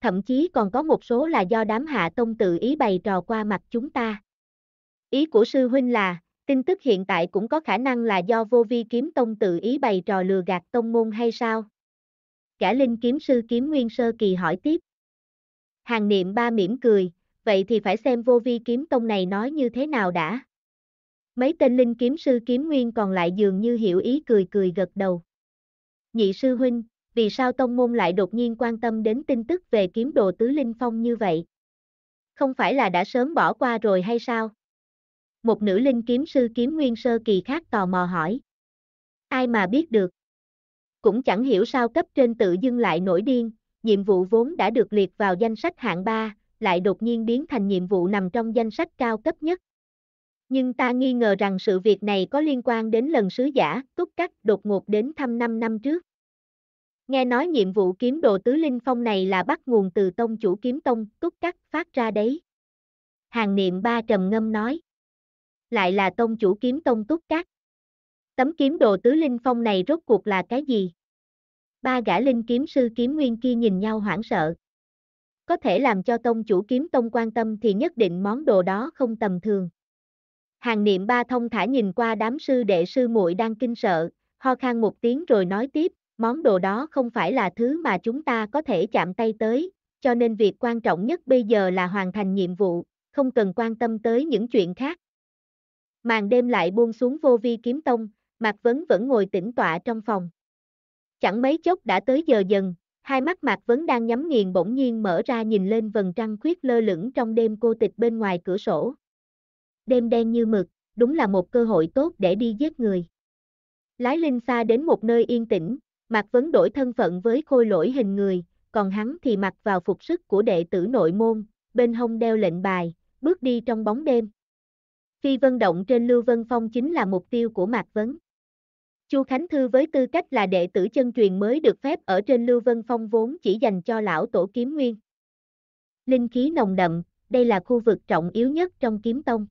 Thậm chí còn có một số là do đám hạ tông tự ý bày trò qua mặt chúng ta. Ý của sư huynh là, Tin tức hiện tại cũng có khả năng là do vô vi kiếm tông tự ý bày trò lừa gạt tông môn hay sao? Cả linh kiếm sư kiếm nguyên sơ kỳ hỏi tiếp. Hàng niệm ba mỉm cười, vậy thì phải xem vô vi kiếm tông này nói như thế nào đã. Mấy tên linh kiếm sư kiếm nguyên còn lại dường như hiểu ý cười cười gật đầu. Nhị sư huynh, vì sao tông môn lại đột nhiên quan tâm đến tin tức về kiếm đồ tứ linh phong như vậy? Không phải là đã sớm bỏ qua rồi hay sao? một nữ linh kiếm sư kiếm nguyên sơ kỳ khác tò mò hỏi. Ai mà biết được? Cũng chẳng hiểu sao cấp trên tự dưng lại nổi điên, nhiệm vụ vốn đã được liệt vào danh sách hạng 3, lại đột nhiên biến thành nhiệm vụ nằm trong danh sách cao cấp nhất. Nhưng ta nghi ngờ rằng sự việc này có liên quan đến lần sứ giả Túc Cắt đột ngột đến thăm 5 năm trước. Nghe nói nhiệm vụ kiếm đồ tứ linh phong này là bắt nguồn từ tông chủ kiếm tông Túc Cắt phát ra đấy. Hàng niệm ba trầm ngâm nói lại là tông chủ kiếm tông túc cát. Tấm kiếm đồ tứ linh phong này rốt cuộc là cái gì? Ba gã linh kiếm sư kiếm nguyên kia nhìn nhau hoảng sợ. Có thể làm cho tông chủ kiếm tông quan tâm thì nhất định món đồ đó không tầm thường. Hàng niệm ba thông thả nhìn qua đám sư đệ sư muội đang kinh sợ, ho khan một tiếng rồi nói tiếp, món đồ đó không phải là thứ mà chúng ta có thể chạm tay tới, cho nên việc quan trọng nhất bây giờ là hoàn thành nhiệm vụ, không cần quan tâm tới những chuyện khác màn đêm lại buông xuống vô vi kiếm tông, Mạc Vấn vẫn ngồi tĩnh tọa trong phòng. Chẳng mấy chốc đã tới giờ dần, hai mắt Mạc Vấn đang nhắm nghiền bỗng nhiên mở ra nhìn lên vầng trăng khuyết lơ lửng trong đêm cô tịch bên ngoài cửa sổ. Đêm đen như mực, đúng là một cơ hội tốt để đi giết người. Lái Linh xa đến một nơi yên tĩnh, Mạc Vấn đổi thân phận với khôi lỗi hình người, còn hắn thì mặc vào phục sức của đệ tử nội môn, bên hông đeo lệnh bài, bước đi trong bóng đêm phi vân động trên Lưu Vân Phong chính là mục tiêu của Mạc Vấn. Chu Khánh Thư với tư cách là đệ tử chân truyền mới được phép ở trên Lưu Vân Phong vốn chỉ dành cho lão tổ kiếm nguyên. Linh khí nồng đậm, đây là khu vực trọng yếu nhất trong kiếm tông.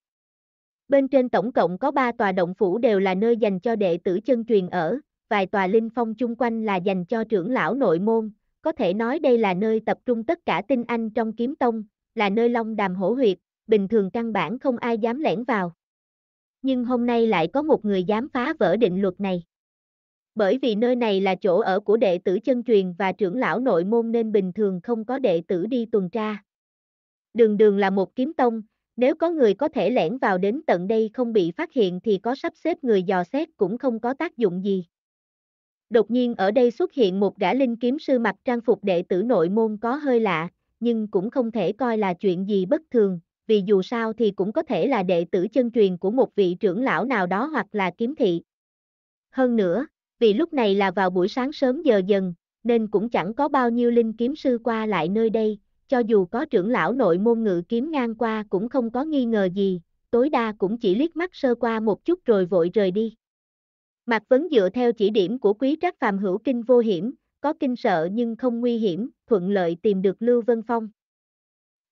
Bên trên tổng cộng có 3 tòa động phủ đều là nơi dành cho đệ tử chân truyền ở, vài tòa linh phong chung quanh là dành cho trưởng lão nội môn, có thể nói đây là nơi tập trung tất cả tinh anh trong kiếm tông, là nơi long đàm hổ huyệt, bình thường căn bản không ai dám lẻn vào. Nhưng hôm nay lại có một người dám phá vỡ định luật này. Bởi vì nơi này là chỗ ở của đệ tử chân truyền và trưởng lão nội môn nên bình thường không có đệ tử đi tuần tra. Đường đường là một kiếm tông, nếu có người có thể lẻn vào đến tận đây không bị phát hiện thì có sắp xếp người dò xét cũng không có tác dụng gì. Đột nhiên ở đây xuất hiện một gã linh kiếm sư mặc trang phục đệ tử nội môn có hơi lạ, nhưng cũng không thể coi là chuyện gì bất thường, vì dù sao thì cũng có thể là đệ tử chân truyền của một vị trưởng lão nào đó hoặc là kiếm thị. Hơn nữa, vì lúc này là vào buổi sáng sớm giờ dần, nên cũng chẳng có bao nhiêu linh kiếm sư qua lại nơi đây, cho dù có trưởng lão nội môn ngự kiếm ngang qua cũng không có nghi ngờ gì, tối đa cũng chỉ liếc mắt sơ qua một chút rồi vội rời đi. Mạc Vấn dựa theo chỉ điểm của quý trác phàm hữu kinh vô hiểm, có kinh sợ nhưng không nguy hiểm, thuận lợi tìm được Lưu Vân Phong.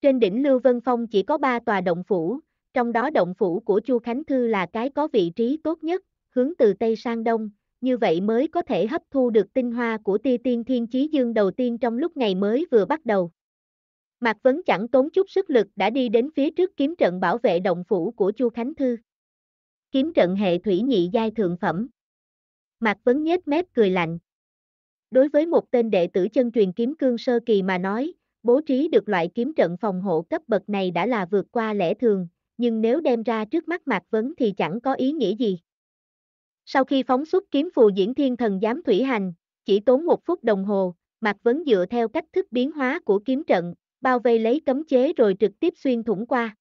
Trên đỉnh Lưu Vân Phong chỉ có ba tòa động phủ, trong đó động phủ của Chu Khánh Thư là cái có vị trí tốt nhất, hướng từ Tây sang Đông, như vậy mới có thể hấp thu được tinh hoa của tia tiên thiên chí dương đầu tiên trong lúc ngày mới vừa bắt đầu. Mạc Vấn chẳng tốn chút sức lực đã đi đến phía trước kiếm trận bảo vệ động phủ của Chu Khánh Thư. Kiếm trận hệ thủy nhị giai thượng phẩm. Mạc Vấn nhếch mép cười lạnh. Đối với một tên đệ tử chân truyền kiếm cương sơ kỳ mà nói, Bố trí được loại kiếm trận phòng hộ cấp bậc này đã là vượt qua lẽ thường, nhưng nếu đem ra trước mắt Mạc Vấn thì chẳng có ý nghĩa gì. Sau khi phóng xuất kiếm phù diễn thiên thần giám thủy hành, chỉ tốn một phút đồng hồ, Mạc Vấn dựa theo cách thức biến hóa của kiếm trận, bao vây lấy cấm chế rồi trực tiếp xuyên thủng qua.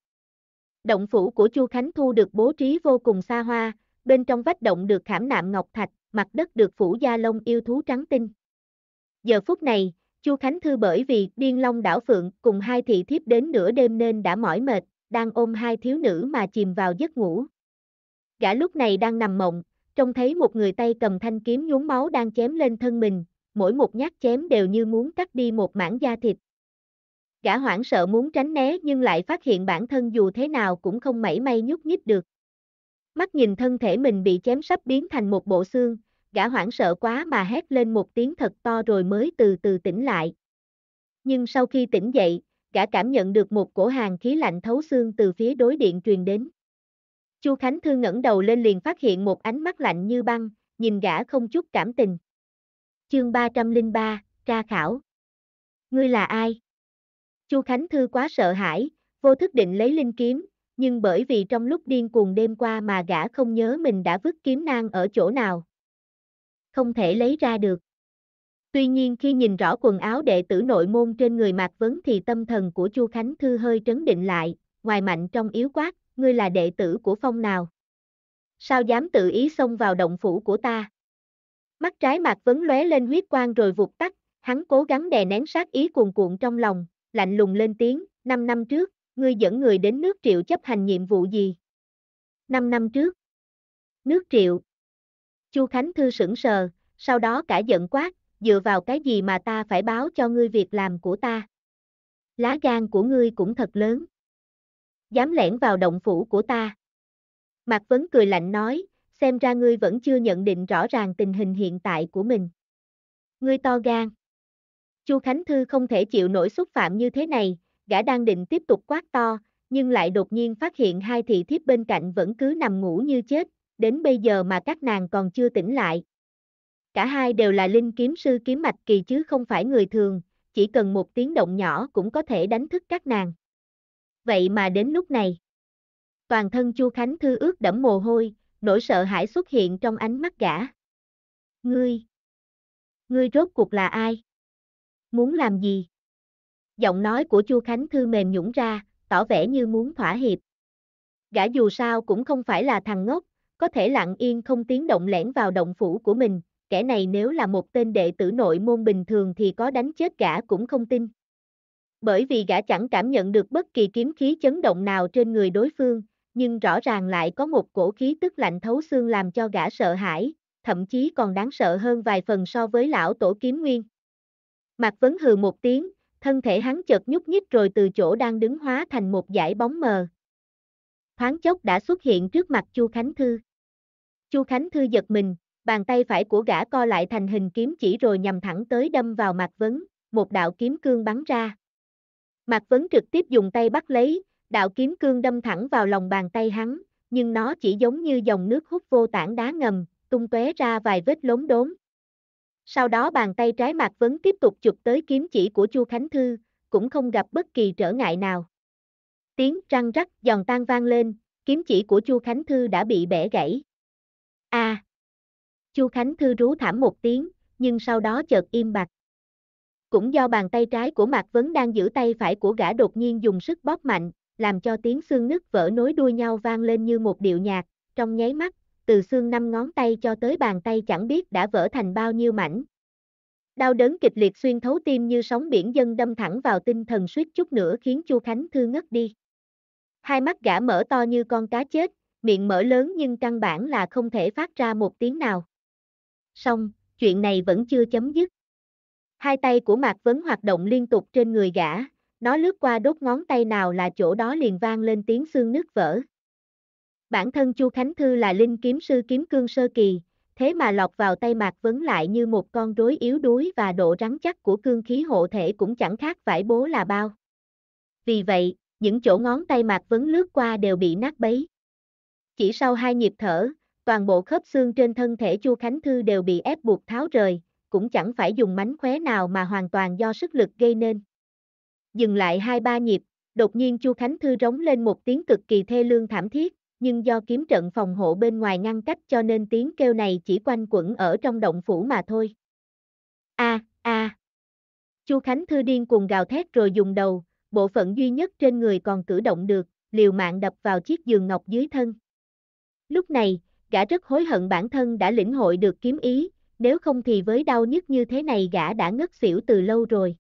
Động phủ của Chu Khánh Thu được bố trí vô cùng xa hoa, bên trong vách động được khảm nạm ngọc thạch, mặt đất được phủ da lông yêu thú trắng tinh. Giờ phút này, Chu Khánh Thư bởi vì Điên Long đảo Phượng cùng hai thị thiếp đến nửa đêm nên đã mỏi mệt, đang ôm hai thiếu nữ mà chìm vào giấc ngủ. Gã lúc này đang nằm mộng, trông thấy một người tay cầm thanh kiếm nhuốm máu đang chém lên thân mình, mỗi một nhát chém đều như muốn cắt đi một mảng da thịt. Gã hoảng sợ muốn tránh né nhưng lại phát hiện bản thân dù thế nào cũng không mảy may nhúc nhích được. Mắt nhìn thân thể mình bị chém sắp biến thành một bộ xương, gã hoảng sợ quá mà hét lên một tiếng thật to rồi mới từ từ tỉnh lại. Nhưng sau khi tỉnh dậy, gã cảm nhận được một cổ hàng khí lạnh thấu xương từ phía đối điện truyền đến. Chu Khánh Thư ngẩng đầu lên liền phát hiện một ánh mắt lạnh như băng, nhìn gã không chút cảm tình. Chương 303, tra khảo. Ngươi là ai? Chu Khánh Thư quá sợ hãi, vô thức định lấy linh kiếm, nhưng bởi vì trong lúc điên cuồng đêm qua mà gã không nhớ mình đã vứt kiếm nang ở chỗ nào không thể lấy ra được. Tuy nhiên khi nhìn rõ quần áo đệ tử nội môn trên người Mạc Vấn thì tâm thần của Chu Khánh Thư hơi trấn định lại, ngoài mạnh trong yếu quát, ngươi là đệ tử của phong nào? Sao dám tự ý xông vào động phủ của ta? Mắt trái Mạc Vấn lóe lên huyết quang rồi vụt tắt, hắn cố gắng đè nén sát ý cuồn cuộn trong lòng, lạnh lùng lên tiếng, năm năm trước, ngươi dẫn người đến nước triệu chấp hành nhiệm vụ gì? Năm năm trước, nước triệu, Chu Khánh Thư sững sờ, sau đó cả giận quát, dựa vào cái gì mà ta phải báo cho ngươi việc làm của ta. Lá gan của ngươi cũng thật lớn. Dám lẻn vào động phủ của ta. Mạc Vấn cười lạnh nói, xem ra ngươi vẫn chưa nhận định rõ ràng tình hình hiện tại của mình. Ngươi to gan. Chu Khánh Thư không thể chịu nổi xúc phạm như thế này, gã đang định tiếp tục quát to, nhưng lại đột nhiên phát hiện hai thị thiếp bên cạnh vẫn cứ nằm ngủ như chết, đến bây giờ mà các nàng còn chưa tỉnh lại. Cả hai đều là linh kiếm sư kiếm mạch kỳ chứ không phải người thường, chỉ cần một tiếng động nhỏ cũng có thể đánh thức các nàng. Vậy mà đến lúc này, toàn thân Chu Khánh Thư ướt đẫm mồ hôi, nỗi sợ hãi xuất hiện trong ánh mắt gã. Ngươi, ngươi rốt cuộc là ai? Muốn làm gì? Giọng nói của Chu Khánh Thư mềm nhũng ra, tỏ vẻ như muốn thỏa hiệp. Gã dù sao cũng không phải là thằng ngốc, có thể lặng yên không tiếng động lẻn vào động phủ của mình, kẻ này nếu là một tên đệ tử nội môn bình thường thì có đánh chết gã cũng không tin. Bởi vì gã chẳng cảm nhận được bất kỳ kiếm khí chấn động nào trên người đối phương, nhưng rõ ràng lại có một cổ khí tức lạnh thấu xương làm cho gã sợ hãi, thậm chí còn đáng sợ hơn vài phần so với lão tổ kiếm nguyên. Mạc Vấn hừ một tiếng, thân thể hắn chợt nhúc nhích rồi từ chỗ đang đứng hóa thành một dải bóng mờ. Thoáng chốc đã xuất hiện trước mặt Chu Khánh Thư. Chu Khánh Thư giật mình, bàn tay phải của gã co lại thành hình kiếm chỉ rồi nhằm thẳng tới đâm vào Mạc Vấn, một đạo kiếm cương bắn ra. Mạc Vấn trực tiếp dùng tay bắt lấy, đạo kiếm cương đâm thẳng vào lòng bàn tay hắn, nhưng nó chỉ giống như dòng nước hút vô tảng đá ngầm, tung tóe ra vài vết lốm đốm. Sau đó bàn tay trái Mạc Vấn tiếp tục chụp tới kiếm chỉ của Chu Khánh Thư, cũng không gặp bất kỳ trở ngại nào. Tiếng răng rắc giòn tan vang lên, kiếm chỉ của Chu Khánh Thư đã bị bẻ gãy a à. Chu Khánh Thư rú thảm một tiếng, nhưng sau đó chợt im bặt. Cũng do bàn tay trái của Mạc Vấn đang giữ tay phải của gã đột nhiên dùng sức bóp mạnh, làm cho tiếng xương nứt vỡ nối đuôi nhau vang lên như một điệu nhạc, trong nháy mắt, từ xương năm ngón tay cho tới bàn tay chẳng biết đã vỡ thành bao nhiêu mảnh. Đau đớn kịch liệt xuyên thấu tim như sóng biển dân đâm thẳng vào tinh thần suýt chút nữa khiến Chu Khánh Thư ngất đi. Hai mắt gã mở to như con cá chết, miệng mở lớn nhưng căn bản là không thể phát ra một tiếng nào. Xong, chuyện này vẫn chưa chấm dứt. Hai tay của Mạc Vấn hoạt động liên tục trên người gã, nó lướt qua đốt ngón tay nào là chỗ đó liền vang lên tiếng xương nứt vỡ. Bản thân Chu Khánh Thư là linh kiếm sư kiếm cương sơ kỳ, thế mà lọt vào tay Mạc Vấn lại như một con rối yếu đuối và độ rắn chắc của cương khí hộ thể cũng chẳng khác vải bố là bao. Vì vậy, những chỗ ngón tay Mạc Vấn lướt qua đều bị nát bấy. Chỉ sau hai nhịp thở, toàn bộ khớp xương trên thân thể Chu Khánh Thư đều bị ép buộc tháo rời, cũng chẳng phải dùng mánh khóe nào mà hoàn toàn do sức lực gây nên. Dừng lại hai ba nhịp, đột nhiên Chu Khánh Thư rống lên một tiếng cực kỳ thê lương thảm thiết, nhưng do kiếm trận phòng hộ bên ngoài ngăn cách cho nên tiếng kêu này chỉ quanh quẩn ở trong động phủ mà thôi. A, a. Chu Khánh Thư điên cuồng gào thét rồi dùng đầu, bộ phận duy nhất trên người còn cử động được, liều mạng đập vào chiếc giường ngọc dưới thân. Lúc này, gã rất hối hận bản thân đã lĩnh hội được kiếm ý, nếu không thì với đau nhức như thế này gã đã ngất xỉu từ lâu rồi.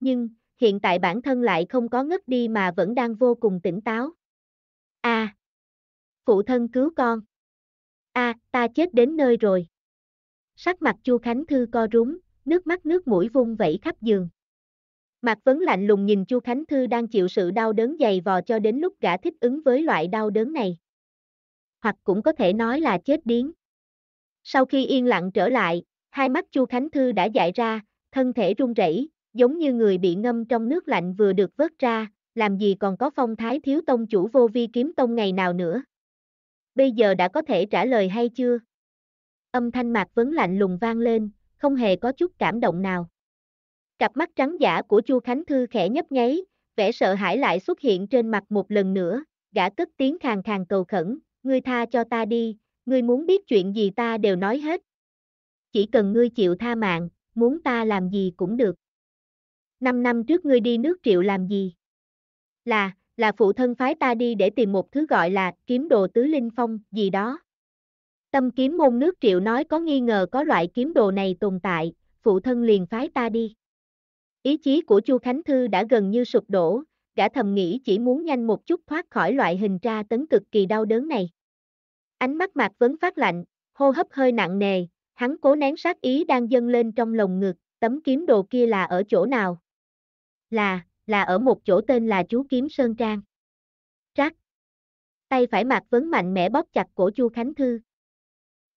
Nhưng, hiện tại bản thân lại không có ngất đi mà vẫn đang vô cùng tỉnh táo. A. À! phụ thân cứu con. A, à, ta chết đến nơi rồi. Sắc mặt Chu Khánh Thư co rúm, nước mắt nước mũi vung vẩy khắp giường. mặt Vấn lạnh lùng nhìn Chu Khánh Thư đang chịu sự đau đớn dày vò cho đến lúc gã thích ứng với loại đau đớn này hoặc cũng có thể nói là chết điếng. Sau khi yên lặng trở lại, hai mắt Chu Khánh Thư đã dại ra, thân thể run rẩy, giống như người bị ngâm trong nước lạnh vừa được vớt ra, làm gì còn có phong thái thiếu tông chủ vô vi kiếm tông ngày nào nữa. Bây giờ đã có thể trả lời hay chưa? Âm thanh mạc vấn lạnh lùng vang lên, không hề có chút cảm động nào. Cặp mắt trắng giả của Chu Khánh Thư khẽ nhấp nháy, vẻ sợ hãi lại xuất hiện trên mặt một lần nữa, gã cất tiếng khàn khàn cầu khẩn, ngươi tha cho ta đi, ngươi muốn biết chuyện gì ta đều nói hết. Chỉ cần ngươi chịu tha mạng, muốn ta làm gì cũng được. Năm năm trước ngươi đi nước triệu làm gì? Là, là phụ thân phái ta đi để tìm một thứ gọi là kiếm đồ tứ linh phong, gì đó. Tâm kiếm môn nước triệu nói có nghi ngờ có loại kiếm đồ này tồn tại, phụ thân liền phái ta đi. Ý chí của Chu Khánh Thư đã gần như sụp đổ, gã thầm nghĩ chỉ muốn nhanh một chút thoát khỏi loại hình tra tấn cực kỳ đau đớn này. Ánh mắt mạc vấn phát lạnh, hô hấp hơi nặng nề, hắn cố nén sát ý đang dâng lên trong lồng ngực, tấm kiếm đồ kia là ở chỗ nào? Là, là ở một chỗ tên là chú kiếm Sơn Trang. Trác. Tay phải mạc vấn mạnh mẽ bóp chặt cổ Chu Khánh Thư.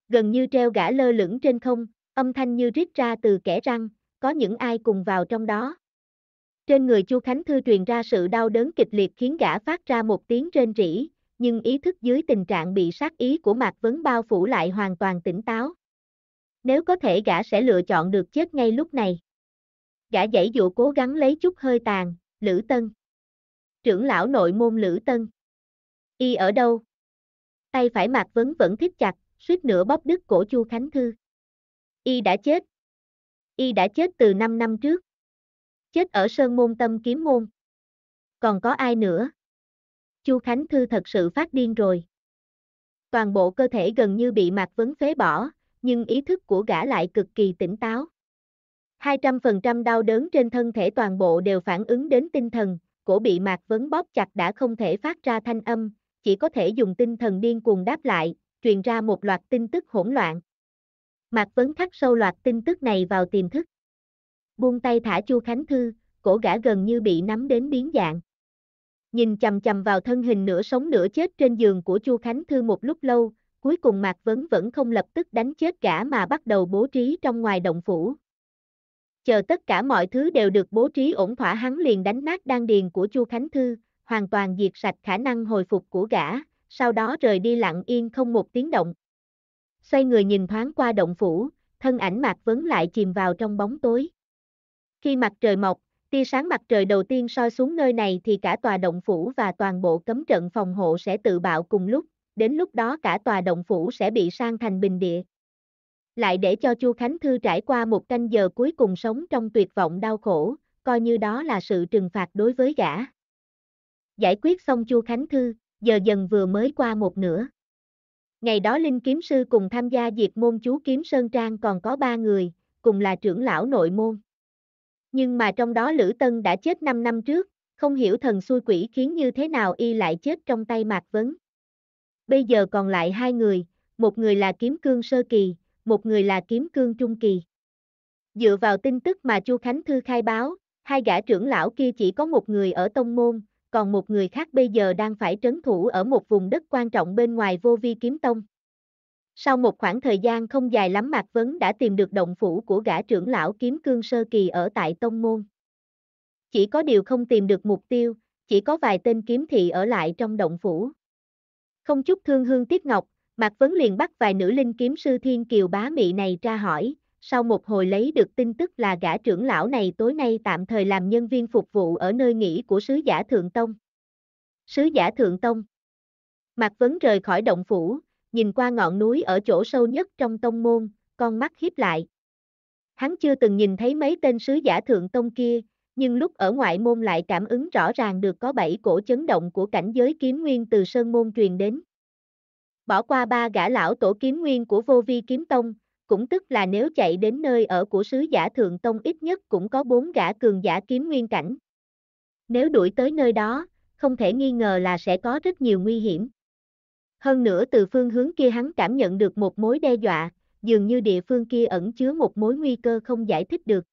Gần như treo gã lơ lửng trên không, âm thanh như rít ra từ kẻ răng, có những ai cùng vào trong đó, trên người Chu Khánh Thư truyền ra sự đau đớn kịch liệt khiến gã phát ra một tiếng rên rỉ, nhưng ý thức dưới tình trạng bị sát ý của Mạc Vấn bao phủ lại hoàn toàn tỉnh táo. Nếu có thể gã sẽ lựa chọn được chết ngay lúc này. Gã dãy dụ cố gắng lấy chút hơi tàn, Lữ Tân. Trưởng lão nội môn Lữ Tân. Y ở đâu? Tay phải Mạc Vấn vẫn thích chặt, suýt nửa bóp đứt cổ Chu Khánh Thư. Y đã chết. Y đã chết từ 5 năm trước chết ở sơn môn tâm kiếm môn. Còn có ai nữa? Chu Khánh Thư thật sự phát điên rồi. Toàn bộ cơ thể gần như bị Mạc Vấn phế bỏ, nhưng ý thức của gã lại cực kỳ tỉnh táo. 200% đau đớn trên thân thể toàn bộ đều phản ứng đến tinh thần, cổ bị Mạc Vấn bóp chặt đã không thể phát ra thanh âm, chỉ có thể dùng tinh thần điên cuồng đáp lại, truyền ra một loạt tin tức hỗn loạn. Mạc Vấn khắc sâu loạt tin tức này vào tiềm thức buông tay thả Chu Khánh Thư, cổ gã gần như bị nắm đến biến dạng. Nhìn chầm chầm vào thân hình nửa sống nửa chết trên giường của Chu Khánh Thư một lúc lâu, cuối cùng Mạc Vấn vẫn không lập tức đánh chết gã mà bắt đầu bố trí trong ngoài động phủ. Chờ tất cả mọi thứ đều được bố trí ổn thỏa hắn liền đánh nát đan điền của Chu Khánh Thư, hoàn toàn diệt sạch khả năng hồi phục của gã, sau đó rời đi lặng yên không một tiếng động. Xoay người nhìn thoáng qua động phủ, thân ảnh Mạc Vấn lại chìm vào trong bóng tối. Khi mặt trời mọc, tia sáng mặt trời đầu tiên soi xuống nơi này thì cả tòa động phủ và toàn bộ cấm trận phòng hộ sẽ tự bạo cùng lúc, đến lúc đó cả tòa động phủ sẽ bị sang thành bình địa. Lại để cho Chu Khánh Thư trải qua một canh giờ cuối cùng sống trong tuyệt vọng đau khổ, coi như đó là sự trừng phạt đối với gã. Giải quyết xong Chu Khánh Thư, giờ dần vừa mới qua một nửa. Ngày đó Linh Kiếm Sư cùng tham gia diệt môn chú Kiếm Sơn Trang còn có ba người, cùng là trưởng lão nội môn. Nhưng mà trong đó Lữ Tân đã chết 5 năm trước, không hiểu thần xui quỷ khiến như thế nào y lại chết trong tay Mạc Vấn. Bây giờ còn lại hai người, một người là kiếm cương sơ kỳ, một người là kiếm cương trung kỳ. Dựa vào tin tức mà Chu Khánh Thư khai báo, hai gã trưởng lão kia chỉ có một người ở tông môn, còn một người khác bây giờ đang phải trấn thủ ở một vùng đất quan trọng bên ngoài vô vi kiếm tông. Sau một khoảng thời gian không dài lắm Mạc Vấn đã tìm được động phủ của gã trưởng lão kiếm cương sơ kỳ ở tại Tông Môn. Chỉ có điều không tìm được mục tiêu, chỉ có vài tên kiếm thị ở lại trong động phủ. Không chút thương hương tiếc ngọc, Mạc Vấn liền bắt vài nữ linh kiếm sư thiên kiều bá mị này ra hỏi, sau một hồi lấy được tin tức là gã trưởng lão này tối nay tạm thời làm nhân viên phục vụ ở nơi nghỉ của sứ giả Thượng Tông. Sứ giả Thượng Tông Mạc Vấn rời khỏi động phủ, nhìn qua ngọn núi ở chỗ sâu nhất trong tông môn, con mắt hiếp lại. Hắn chưa từng nhìn thấy mấy tên sứ giả thượng tông kia, nhưng lúc ở ngoại môn lại cảm ứng rõ ràng được có bảy cổ chấn động của cảnh giới kiếm nguyên từ sơn môn truyền đến. Bỏ qua ba gã lão tổ kiếm nguyên của vô vi kiếm tông, cũng tức là nếu chạy đến nơi ở của sứ giả thượng tông ít nhất cũng có bốn gã cường giả kiếm nguyên cảnh. Nếu đuổi tới nơi đó, không thể nghi ngờ là sẽ có rất nhiều nguy hiểm. Hơn nữa từ phương hướng kia hắn cảm nhận được một mối đe dọa, dường như địa phương kia ẩn chứa một mối nguy cơ không giải thích được.